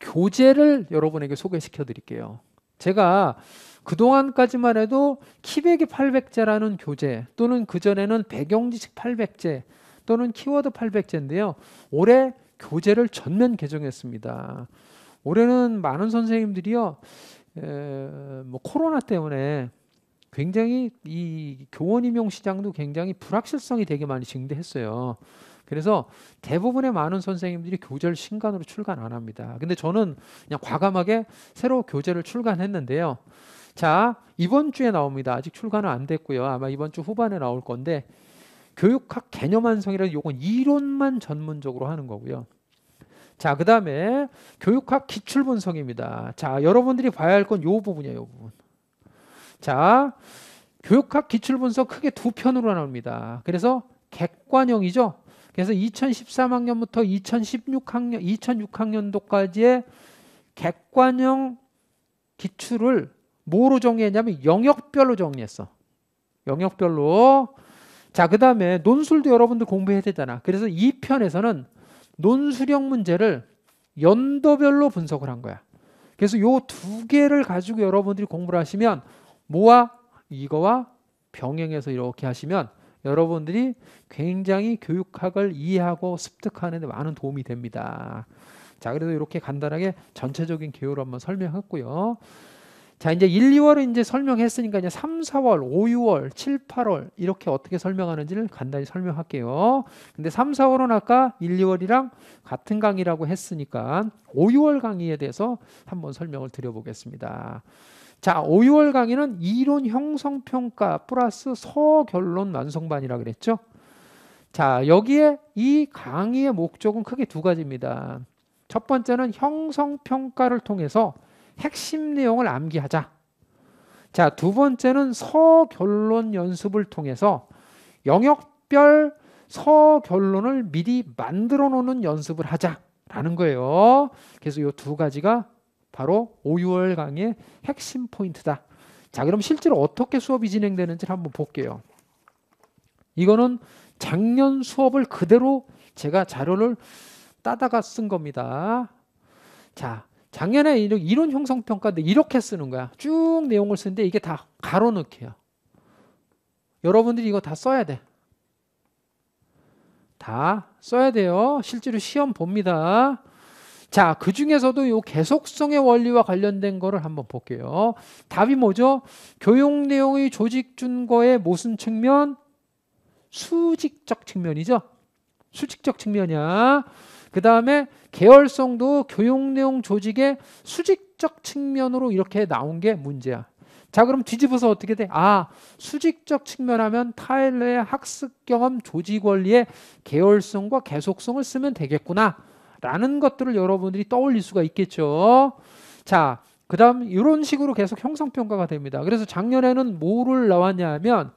교재를 여러분에게 소개시켜 드릴게요. 제가 그동안까지만 해도 키베기 800제라는 교재 또는 그전에는 배경지식 800제 또는 키워드 800제인데요. 올해 교재를 전면 개정했습니다. 올해는 많은 선생님들이요, 에, 뭐 코로나 때문에 굉장히 이 교원 임용 시장도 굉장히 불확실성이 되게 많이 증대했어요. 그래서 대부분의 많은 선생님들이 교재를 신간으로 출간 안 합니다. 근데 저는 그냥 과감하게 새로 교재를 출간했는데요. 자, 이번 주에 나옵니다. 아직 출간은 안 됐고요. 아마 이번 주 후반에 나올 건데 교육학 개념 완성이라는 요건 이론만 전문적으로 하는 거고요. 자, 그 다음에 교육학 기출 분석입니다. 자, 여러분들이 봐야 할 건 요 부분이에요, 요 부분. 자, 교육학 기출 분석 크게 두 편으로 나옵니다. 그래서 객관형이죠. 그래서 2013학년부터 2016학년, 2006학년도까지의 객관형 기출을 뭐로 정리했냐면 영역별로 정리했어. 영역별로. 자, 그 다음에 논술도 여러분들 공부해야 되잖아. 그래서 이 편에서는 논술형 문제를 연도별로 분석을 한 거야. 그래서 요 두 개를 가지고 여러분들이 공부를 하시면 뭐와 이거와 병행해서 이렇게 하시면 여러분들이 굉장히 교육학을 이해하고 습득하는 데 많은 도움이 됩니다. 자, 그래서 이렇게 간단하게 전체적인 개요를 한번 설명했고요. 자, 이제 1, 2월은 이제 설명했으니까 이제 3, 4월, 5, 6월, 7, 8월 이렇게 어떻게 설명하는지를 간단히 설명할게요. 근데 3, 4월은 아까 1, 2월이랑 같은 강의라고 했으니까 5, 6월 강의에 대해서 한번 설명을 드려보겠습니다. 자, 5, 6월 강의는 이론 형성 평가 플러스 서결론 완성반이라 그랬죠. 자, 여기에 이 강의의 목적은 크게 두 가지입니다. 첫 번째는 형성 평가를 통해서 핵심 내용을 암기하자. 자, 두 번째는 서결론 연습을 통해서 영역별 서결론을 미리 만들어 놓는 연습을 하자라는 거예요. 그래서 이 두 가지가 바로 5, 6월 강의 핵심 포인트다. 자, 그럼 실제로 어떻게 수업이 진행되는지를 한번 볼게요. 이거는 작년 수업을 그대로 제가 자료를 따다가 쓴 겁니다. 자, 작년에 이론 형성 평가 때 이렇게 쓰는 거야. 쭉 내용을 쓰는데 이게 다 가로넣기야. 여러분들이 이거 다 써야 돼. 다 써야 돼요. 실제로 시험 봅니다. 자, 그 중에서도 이 계속성의 원리와 관련된 거를 한번 볼게요. 답이 뭐죠? 교육 내용의 조직 준거의 무슨 측면, 수직적 측면이죠. 수직적 측면이야. 그 다음에 계열성도 교육 내용 조직의 수직적 측면으로 이렇게 나온 게 문제야. 자, 그럼 뒤집어서 어떻게 돼? 아, 수직적 측면하면 타일러의 학습 경험 조직 원리의 계열성과 계속성을 쓰면 되겠구나. 라는 것들을 여러분들이 떠올릴 수가 있겠죠. 자, 그 다음 이런 식으로 계속 형성평가가 됩니다. 그래서 작년에는 뭐를 나왔냐 하면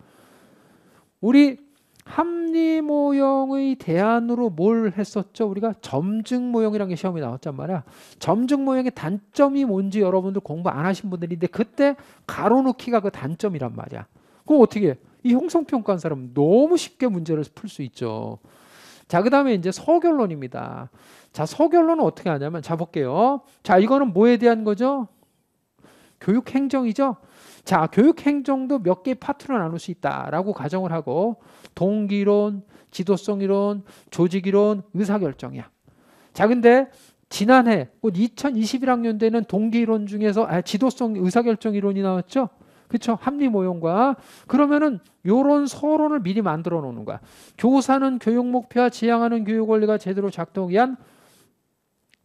우리 합리 모형의 대안으로 뭘 했었죠? 우리가 점증 모형이라는 게 시험이 나왔단 말이야. 점증 모형의 단점이 뭔지 여러분들 공부 안 하신 분들인데 그때 가로놓기가 그 단점이란 말이야. 그럼 어떻게 이 형성평가한 사람 너무 쉽게 문제를 풀 수 있죠. 자, 그 다음에 이제 서결론입니다. 자, 서결론은 어떻게 하냐면, 자, 볼게요. 자, 이거는 뭐에 대한 거죠? 교육행정이죠? 자, 교육행정도 몇개의 파트로 나눌 수 있다라고 가정을 하고, 동기론, 지도성이론, 조직이론, 의사결정이야. 자, 근데 지난해 2021학년 때는 동기론 중에서 아, 지도성 의사결정 이론이 나왔죠. 그렇죠? 합리 모형과 그러면은 요런 서론을 미리 만들어 놓는 거야. 교사는 교육 목표와 지향하는 교육 원리가 제대로 작동한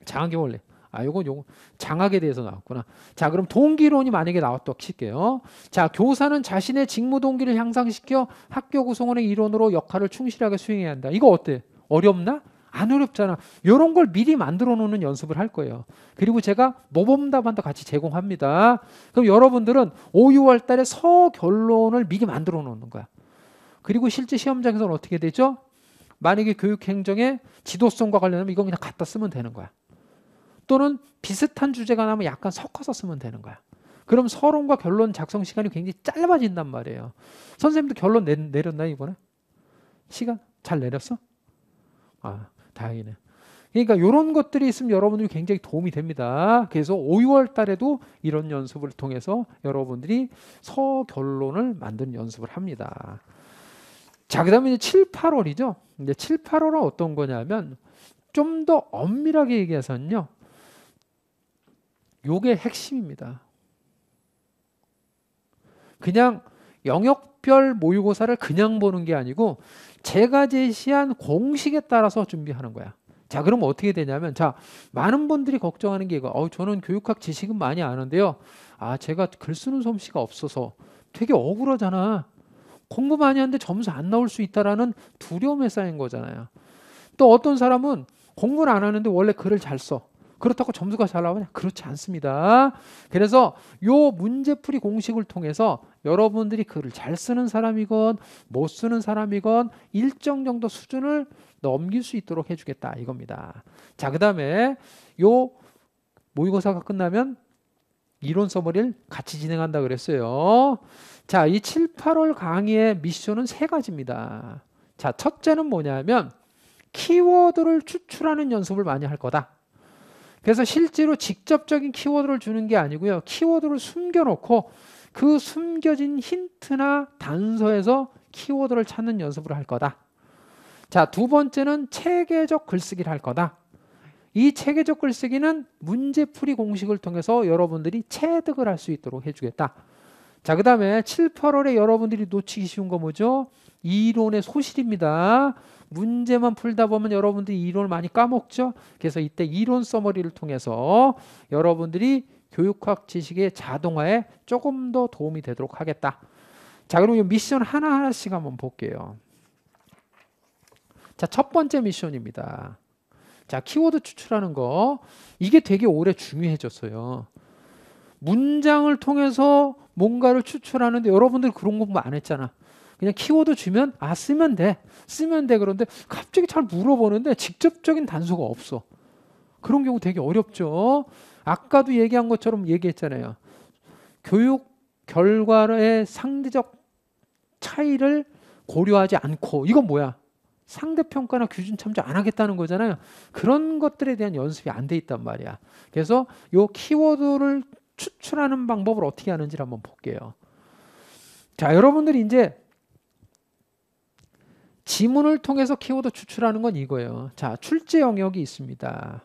장학 원리. 아, 요건 요건 장학에 대해서 나왔구나. 자, 그럼 동기론이 만약에 나왔다 칠게요. 자, 교사는 자신의 직무 동기를 향상시켜 학교 구성원의 일원으로 역할을 충실하게 수행해야 한다. 이거 어때? 어렵나? 안 어렵잖아. 요런걸 미리 만들어 놓는 연습을 할 거예요. 그리고 제가 모범답안도 같이 제공합니다. 그럼 여러분들은 5, 6월 달에 서결론을 미리 만들어 놓는 거야. 그리고 실제 시험장에서는 어떻게 되죠? 만약에 교육행정의 지도성과 관련하면 이건 그냥 갖다 쓰면 되는 거야. 또는 비슷한 주제가 나면 약간 섞어서 쓰면 되는 거야. 그럼 서론과 결론 작성 시간이 굉장히 짧아진단 말이에요. 선생님도 결론 내, 내렸나 이번에? 시간 잘 내렸어? 아 다행이네. 그러니까 이런 것들이 있으면 여러분들이 굉장히 도움이 됩니다. 그래서 5, 6월 달에도 이런 연습을 통해서 여러분들이 서결론을 만드는 연습을 합니다. 자, 그 다음에 7, 8월이죠. 이제 7, 8월은 어떤 거냐면 좀 더 엄밀하게 얘기해서는요. 요게 핵심입니다. 그냥 영역별 모의고사를 그냥 보는 게 아니고 제가 제시한 공식에 따라서 준비하는 거야. 자, 그럼 어떻게 되냐면 자, 많은 분들이 걱정하는 게 이거. 어, 저는 교육학 지식은 많이 아는데요. 아, 제가 글 쓰는 솜씨가 없어서 되게 억울하잖아. 공부 많이 하는데 점수 안 나올 수 있다라는 두려움에 쌓인 거잖아요. 또 어떤 사람은 공부를 안 하는데 원래 글을 잘 써. 그렇다고 점수가 잘 나오냐? 그렇지 않습니다. 그래서 요 문제풀이 공식을 통해서 여러분들이 글을 잘 쓰는 사람이건 못 쓰는 사람이건 일정 정도 수준을 넘길 수 있도록 해주겠다 이겁니다. 자, 그 다음에 요 모의고사가 끝나면 이론 서머리를 같이 진행한다 그랬어요. 자, 이 7, 8월 강의의 미션은 세 가지입니다. 자, 첫째는 뭐냐면 키워드를 추출하는 연습을 많이 할 거다. 그래서 실제로 직접적인 키워드를 주는 게 아니고요. 키워드를 숨겨놓고 그 숨겨진 힌트나 단서에서 키워드를 찾는 연습을 할 거다. 자, 두 번째는 체계적 글쓰기를 할 거다. 이 체계적 글쓰기는 문제풀이 공식을 통해서 여러분들이 체득을 할 수 있도록 해주겠다. 자, 그 다음에 7, 8월에 여러분들이 놓치기 쉬운 거 뭐죠? 이론의 소실입니다. 문제만 풀다 보면 여러분들이 이론을 많이 까먹죠. 그래서 이때 이론 서머리를 통해서 여러분들이 교육학 지식의 자동화에 조금 더 도움이 되도록 하겠다. 자, 그럼 이 미션 하나하나씩 한번 볼게요. 자, 첫 번째 미션입니다. 자, 키워드 추출하는 거. 이게 되게 오래 중요해졌어요. 문장을 통해서 뭔가를 추출하는데 여러분들 그런 공부 안 했잖아. 그냥 키워드 주면 아 쓰면 돼 쓰면 돼 그런데 갑자기 잘 물어보는데 직접적인 단서가 없어 그런 경우 되게 어렵죠 아까도 얘기한 것처럼 얘기했잖아요 교육 결과의 상대적 차이를 고려하지 않고 이건 뭐야 상대평가나 규준 참조 안 하겠다는 거잖아요. 그런 것들에 대한 연습이 안 돼 있단 말이야. 그래서 요 키워드를 추출하는 방법을 어떻게 하는지를 한번 볼게요. 자, 여러분들이 이제 지문을 통해서 키워드 추출하는 건 이거예요. 자, 출제 영역이 있습니다.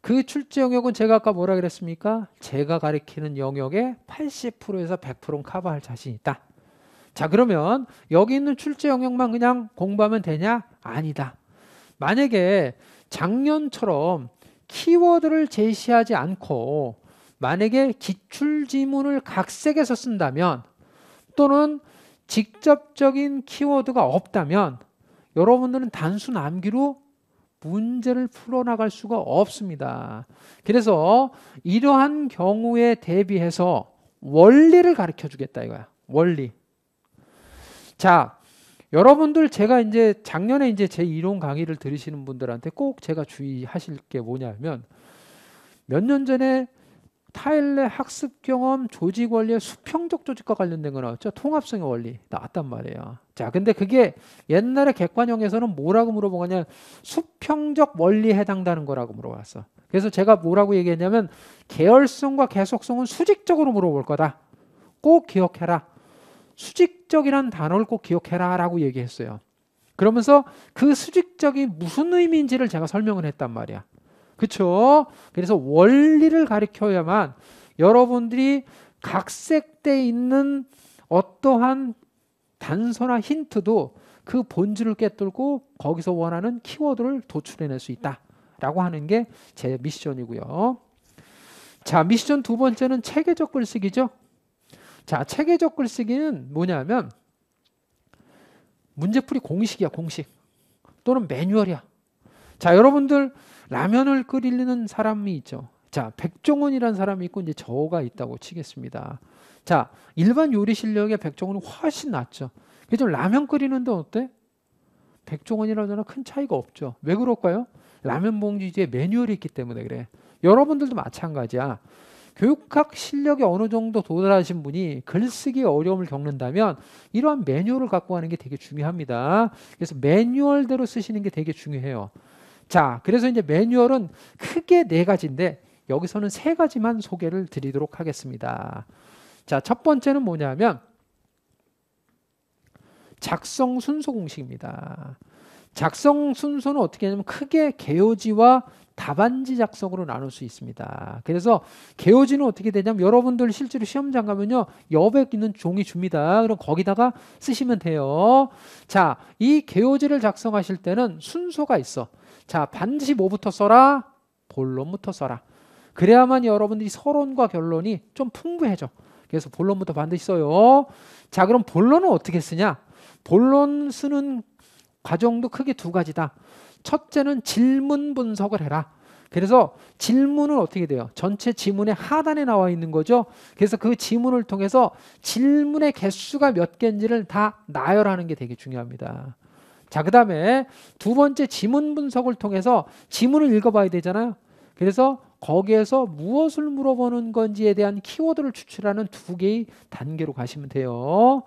그 출제 영역은 제가 아까 뭐라 그랬습니까? 제가 가리키는 영역의 80%에서 100%는 커버할 자신 이 있다. 자, 그러면 여기 있는 출제 영역만 그냥 공부하면 되냐? 아니다. 만약에 작년처럼 키워드를 제시하지 않고 만약에 기출 지문을 각색해서 쓴다면 또는 직접적인 키워드가 없다면 여러분들은 단순 암기로 문제를 풀어나갈 수가 없습니다. 그래서 이러한 경우에 대비해서 원리를 가르쳐 주겠다 이거야. 원리. 자, 여러분들 제가 이제 작년에 이제 제 이론 강의를 들으시는 분들한테 꼭 제가 주의하실 게 뭐냐면 몇 년 전에 타일레 학습 경험 조직 원리의 수평적 조직과 관련된 거 나왔죠. 통합성의 원리 나왔단 말이에요. 자, 근데 그게 옛날에 객관형에서는 뭐라고 물어본 거냐? 수평적 원리에 해당되는 거라고 물어봤어. 그래서 제가 뭐라고 얘기했냐면 계열성과 계속성은 수직적으로 물어볼 거다. 꼭 기억해라. 수직적이란 단어를 꼭 기억해라라고 얘기했어요. 그러면서 그 수직적이 무슨 의미인지를 제가 설명을 했단 말이야. 그렇죠? 그래서 원리를 가르쳐야만 여러분들이 각색돼 있는 어떠한 단서나 힌트도 그 본질을 깨뚫고 거기서 원하는 키워드를 도출해낼 수 있다라고 하는 게 제 미션이고요. 자, 미션 두 번째는 체계적 글쓰기죠. 자, 체계적 글쓰기는 뭐냐면 문제풀이 공식이야, 공식. 또는 매뉴얼이야. 자, 여러분들 라면을 끓이는 사람이 있죠. 자, 백종원이라는 사람이 있고 이제 저가 있다고 치겠습니다. 자, 일반 요리 실력의 백종원은 훨씬 낫죠. 그죠? 라면 끓이는데 어때? 백종원이라는거는큰 차이가 없죠. 왜 그럴까요? 라면 봉지에 매뉴얼이 있기 때문에 그래. 여러분들도 마찬가지야. 교육학 실력이 어느 정도 도달하신 분이 글쓰기 어려움을 겪는다면 이러한 매뉴얼을 갖고 가는 게 되게 중요합니다. 그래서 매뉴얼대로 쓰시는 게 되게 중요해요. 자, 그래서 이제 매뉴얼은 크게 네 가지인데 여기서는 세 가지만 소개를 드리도록 하겠습니다. 자, 첫 번째는 뭐냐면 작성 순서 공식입니다. 작성 순서는 어떻게 하냐면 크게 개요지와 답안지 작성으로 나눌 수 있습니다. 그래서 개요지는 어떻게 되냐면 여러분들 실제로 시험장 가면요. 여백 있는 종이 줍니다. 그럼 거기다가 쓰시면 돼요. 자, 이 개요지를 작성하실 때는 순서가 있어. 자, 반드시 뭐부터 써라? 본론부터 써라. 그래야만 여러분들이 서론과 결론이 좀 풍부해져. 그래서 본론부터 반드시 써요. 자, 그럼 본론은 어떻게 쓰냐? 본론 쓰는 과정도 크게 두 가지다. 첫째는 질문 분석을 해라. 그래서 질문은 어떻게 돼요? 전체 지문의 하단에 나와 있는 거죠. 그래서 그 지문을 통해서 질문의 개수가 몇 개인지를 다 나열하는 게 되게 중요합니다. 자, 그 다음에 두 번째 지문 분석을 통해서 지문을 읽어봐야 되잖아요. 그래서 거기에서 무엇을 물어보는 건지에 대한 키워드를 추출하는 두 개의 단계로 가시면 돼요.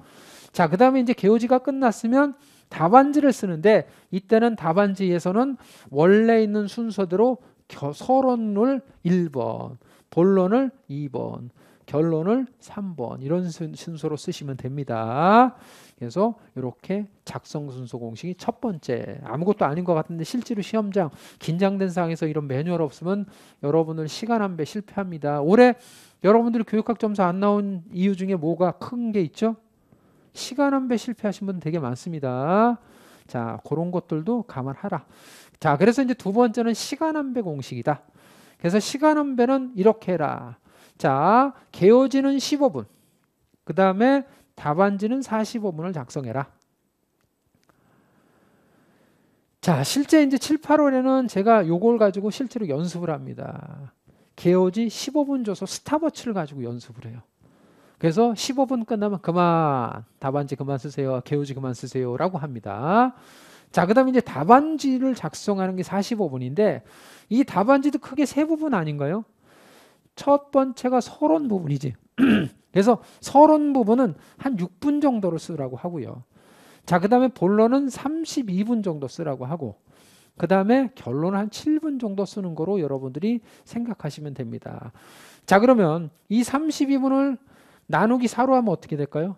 자, 그 다음에 이제 개요지가 끝났으면 답안지를 쓰는데 이때는 답안지에서는 원래 있는 순서대로 겨, 서론을 1번, 본론을 2번, 결론을 3번 이런 순서로 쓰시면 됩니다. 그래서 이렇게 작성 순서 공식이 첫 번째 아무것도 아닌 것 같은데 실제로 시험장 긴장된 상황에서 이런 매뉴얼 없으면 여러분을 시간 한 배 실패합니다. 올해 여러분들이 교육학 점수 안 나온 이유 중에 뭐가 큰 게 있죠? 시간 한 배 실패하신 분 되게 많습니다. 자, 그런 것들도 감안하라. 자, 그래서 이제 두 번째는 시간 한 배 공식이다. 그래서 시간 한 배는 이렇게 해라. 자, 개요지는 15분. 그 다음에 답안지는 45분을 작성해라. 자, 실제 이제 7, 8월에는 제가 요걸 가지고 실제로 연습을 합니다. 개요지 15분 줘서 스타버치를 가지고 연습을 해요. 그래서 15분 끝나면 그만 답안지 그만 쓰세요. 개요지 그만 쓰세요라고 합니다. 자, 그다음에 이제 답안지를 작성하는 게 45분인데 이 답안지도 크게 세 부분 아닌가요? 첫 번째가 서론 부분이지. [clears throat] 그래서 서론 부분은 한 6분 정도를 쓰라고 하고요. 자, 그 다음에 본론은 32분 정도 쓰라고 하고, 그 다음에 결론은 한 7분 정도 쓰는 거로 여러분들이 생각하시면 됩니다. 자, 그러면 이 32분을 나누기 4로 하면 어떻게 될까요?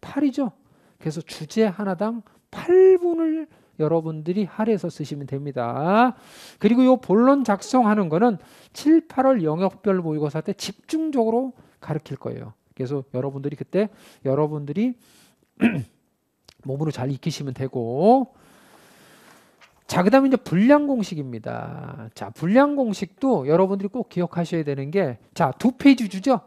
8이죠. 그래서 주제 하나당 8분을 여러분들이 할애해서 쓰시면 됩니다. 그리고 이 본론 작성하는 거는 7, 8월 영역별 모의고사 때 집중적으로 가르칠 거예요. 그래서 여러분들이 그때 여러분들이 [clears throat] 몸으로 잘 익히시면 되고 자, 그 다음에 이제 분량 공식입니다. 자, 분량 공식도 여러분들이 꼭 기억하셔야 되는 게, 자, 두 페이지 주죠?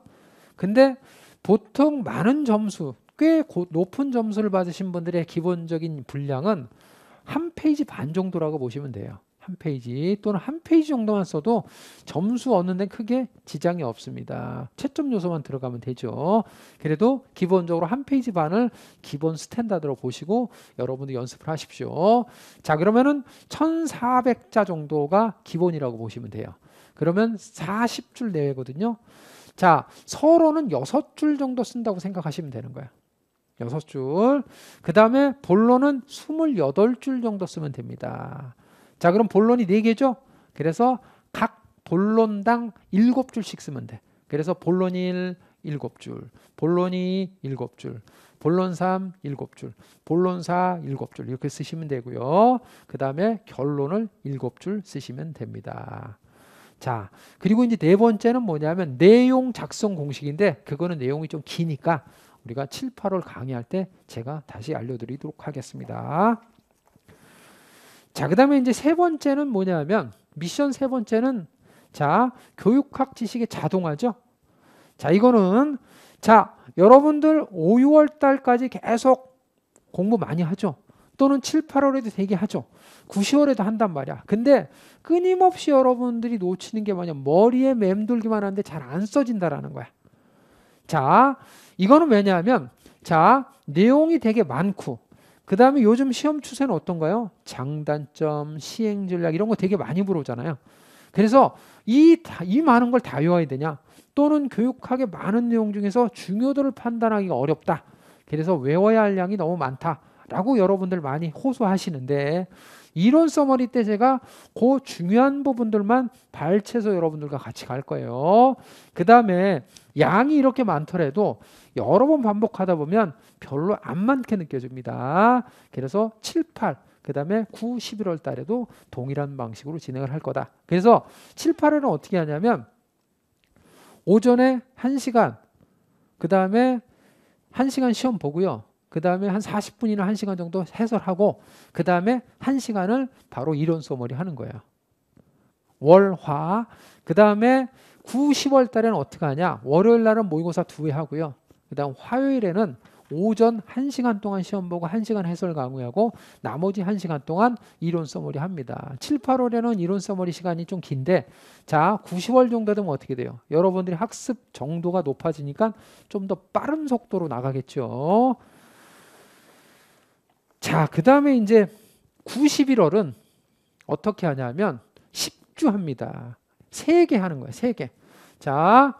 근데 보통 많은 점수, 꽤 고, 높은 점수를 받으신 분들의 기본적인 분량은 한 페이지 반 정도라고 보시면 돼요. 한 페이지 또는 한 페이지 정도만 써도 점수 얻는 데 크게 지장이 없습니다. 채점 요소만 들어가면 되죠. 그래도 기본적으로 한 페이지 반을 기본 스탠다드로 보시고 여러분들 연습을 하십시오. 자 그러면은 1400자 정도가 기본이라고 보시면 돼요. 그러면 40줄 내외거든요. 자 서로는 6줄 정도 쓴다고 생각하시면 되는 거예요 여섯 줄. 그 다음에 본론은 28줄 정도 쓰면 됩니다. 자, 그럼 본론이 4개죠? 그래서 각 본론당 7줄씩 쓰면 돼. 그래서 본론 1, 7줄. 본론 2, 7줄. 본론 3, 7줄. 본론 4, 7줄. 이렇게 쓰시면 되고요. 그 다음에 결론을 7줄 쓰시면 됩니다. 자, 그리고 이제 네 번째는 뭐냐면 내용 작성 공식인데 그거는 내용이 좀 기니까 우리가 7, 8월 강의할 때 제가 다시 알려드리도록 하겠습니다. 자, 그 다음에 이제 세 번째는 뭐냐면 미션 세 번째는 자, 교육학 지식의 자동화죠. 자, 이거는 자, 여러분들 5, 6월 달까지 계속 공부 많이 하죠. 또는 7, 8월에도 되게 하죠. 9, 10월에도 한단 말이야. 근데 끊임없이 여러분들이 놓치는 게 뭐냐. 면 머리에 맴돌기만 하는데 잘 안 써진다라는 거야. 자, 이거는 왜냐하면 자, 내용이 되게 많고 그 다음에 요즘 시험 추세는 어떤가요? 장단점, 시행 전략 이런 거 되게 많이 물어오잖아요. 그래서 이, 이 많은 걸 다 외워야 되냐? 또는 교육학의 많은 내용 중에서 중요도를 판단하기가 어렵다. 그래서 외워야 할 양이 너무 많다. 라고 여러분들 많이 호소하시는데 이론 서머리 때 제가 그 중요한 부분들만 발췌해서 여러분들과 같이 갈 거예요. 그 다음에 양이 이렇게 많더라도 여러 번 반복하다 보면 별로 안 많게 느껴집니다. 그래서 7, 8, 그 다음에 9, 11월 달에도 동일한 방식으로 진행을 할 거다. 그래서 7, 8회는 어떻게 하냐면 오전에 1시간, 그 다음에 1시간 시험 보고요. 그 다음에 한 40분이나 1시간 정도 해설하고 그 다음에 1시간을 바로 이론 소머리 하는 거예요. 월화 그 다음에 9, 10월 달에는 어떻게 하냐? 월요일 날은 모의고사 두 회 하고요. 그다음 화요일에는 오전 1시간 동안 시험 보고 1시간 해설 강의하고 나머지 1시간 동안 이론 써머리 합니다. 7, 8월에는 이론 써머리 시간이 좀 긴데 자, 90월 정도 되면 어떻게 돼요? 여러분들이 학습 정도가 높아지니까 좀 더 빠른 속도로 나가겠죠. 자, 그다음에 이제 91월은 어떻게 하냐면 10주 합니다. 세개 하는 거예요. 세 개. 자,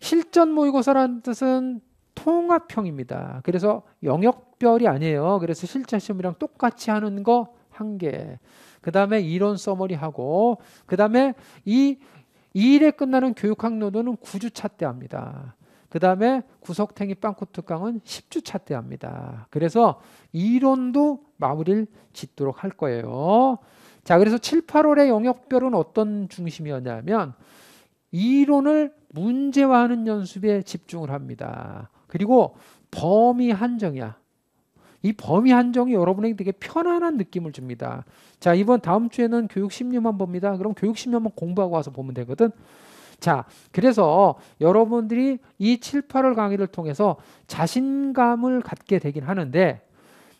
실전 모의고사라는 뜻은 통합형입니다. 그래서 영역별이 아니에요. 그래서 실전 시험이랑 똑같이 하는 거 한 개. 그다음에 이론 서머리 하고 그다음에 이 2일에 끝나는 교육학 노도는 9주차 때 합니다. 그 다음에 구석탱이 빵꾸 특강은 10주차 때 합니다. 그래서 이론도 마무리를 짓도록 할 거예요. 자, 그래서 7, 8월의 영역별은 어떤 중심이었냐면 이론을 문제화하는 연습에 집중을 합니다. 그리고 범위 한정이야. 이 범위 한정이 여러분에게 되게 편안한 느낌을 줍니다. 자, 이번 다음 주에는 교육 심리만 봅니다. 그럼 교육 심리만 공부하고 와서 보면 되거든. 자, 그래서 여러분들이 이 7, 8월 강의를 통해서 자신감을 갖게 되긴 하는데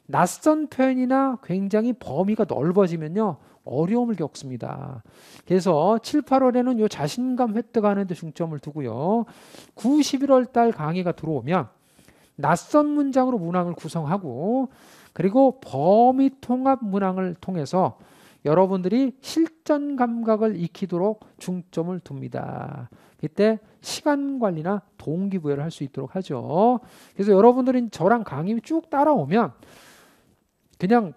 낯선 표현이나 굉장히 범위가 넓어지면요. 어려움을 겪습니다. 그래서 7, 8월에는 요 자신감 획득하는 데 중점을 두고요. 9, 11월 달 강의가 들어오면 낯선 문장으로 문항을 구성하고 그리고 범위 통합 문항을 통해서 여러분들이 실전 감각을 익히도록 중점을 둡니다. 이때 시간 관리나 동기부여를 할 수 있도록 하죠. 그래서 여러분들이 저랑 강의 쭉 따라오면 그냥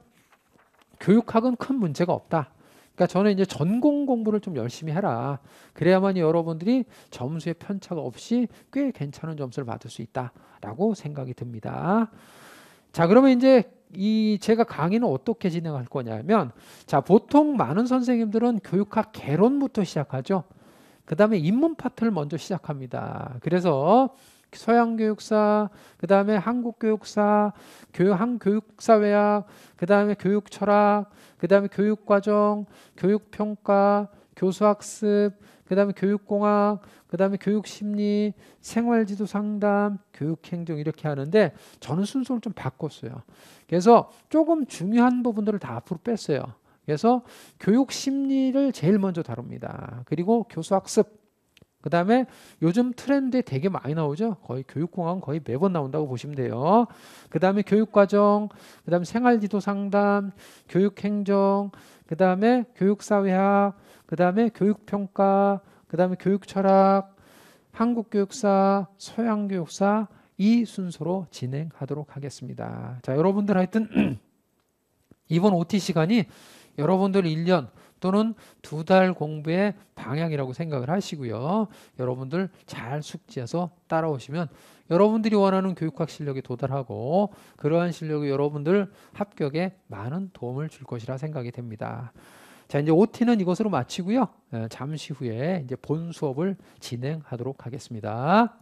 교육학은 큰 문제가 없다. 그러니까 저는 이제 전공 공부를 좀 열심히 해라. 그래야만 여러분들이 점수의 편차가 없이 꽤 괜찮은 점수를 받을 수 있다라고 생각이 듭니다. 자, 그러면 이제 이 제가 강의는 어떻게 진행할 거냐면 자, 보통 많은 선생님들은 교육학 개론부터 시작하죠. 그다음에 입문 파트를 먼저 시작합니다. 그래서 서양 교육사, 그 다음에 한국 교육사, 교한 교육사회학, 그 다음에 교육 철학, 그 다음에 교육 과정, 교육 평가, 교수학습, 그 다음에 교육공학, 그 다음에 교육심리, 생활지도 상담, 교육행정 이렇게 하는데 저는 순서를 좀 바꿨어요. 그래서 조금 중요한 부분들을 다 앞으로 뺐어요. 그래서 교육심리를 제일 먼저 다룹니다. 그리고 교수학습, 그 다음에 요즘 트렌드에 되게 많이 나오죠. 거의 교육공학은 거의 매번 나온다고 보시면 돼요. 그 다음에 교육과정, 그 다음에 생활지도 상담, 교육행정, 그 다음에 교육사회학, 그 다음에 교육평가, 그 다음에 교육철학, 한국교육사, 서양교육사 이 순서로 진행하도록 하겠습니다. 자, 여러분들 하여튼 [clears throat] 이번 OT 시간이 여러분들 1년 또는 두 달 공부의 방향이라고 생각을 하시고요. 여러분들 잘 숙지해서 따라오시면 여러분들이 원하는 교육학 실력에 도달하고 그러한 실력이 여러분들 합격에 많은 도움을 줄 것이라 생각이 됩니다. 자 이제 OT는 이것으로 마치고요. 예, 잠시 후에 이제 본 수업을 진행하도록 하겠습니다.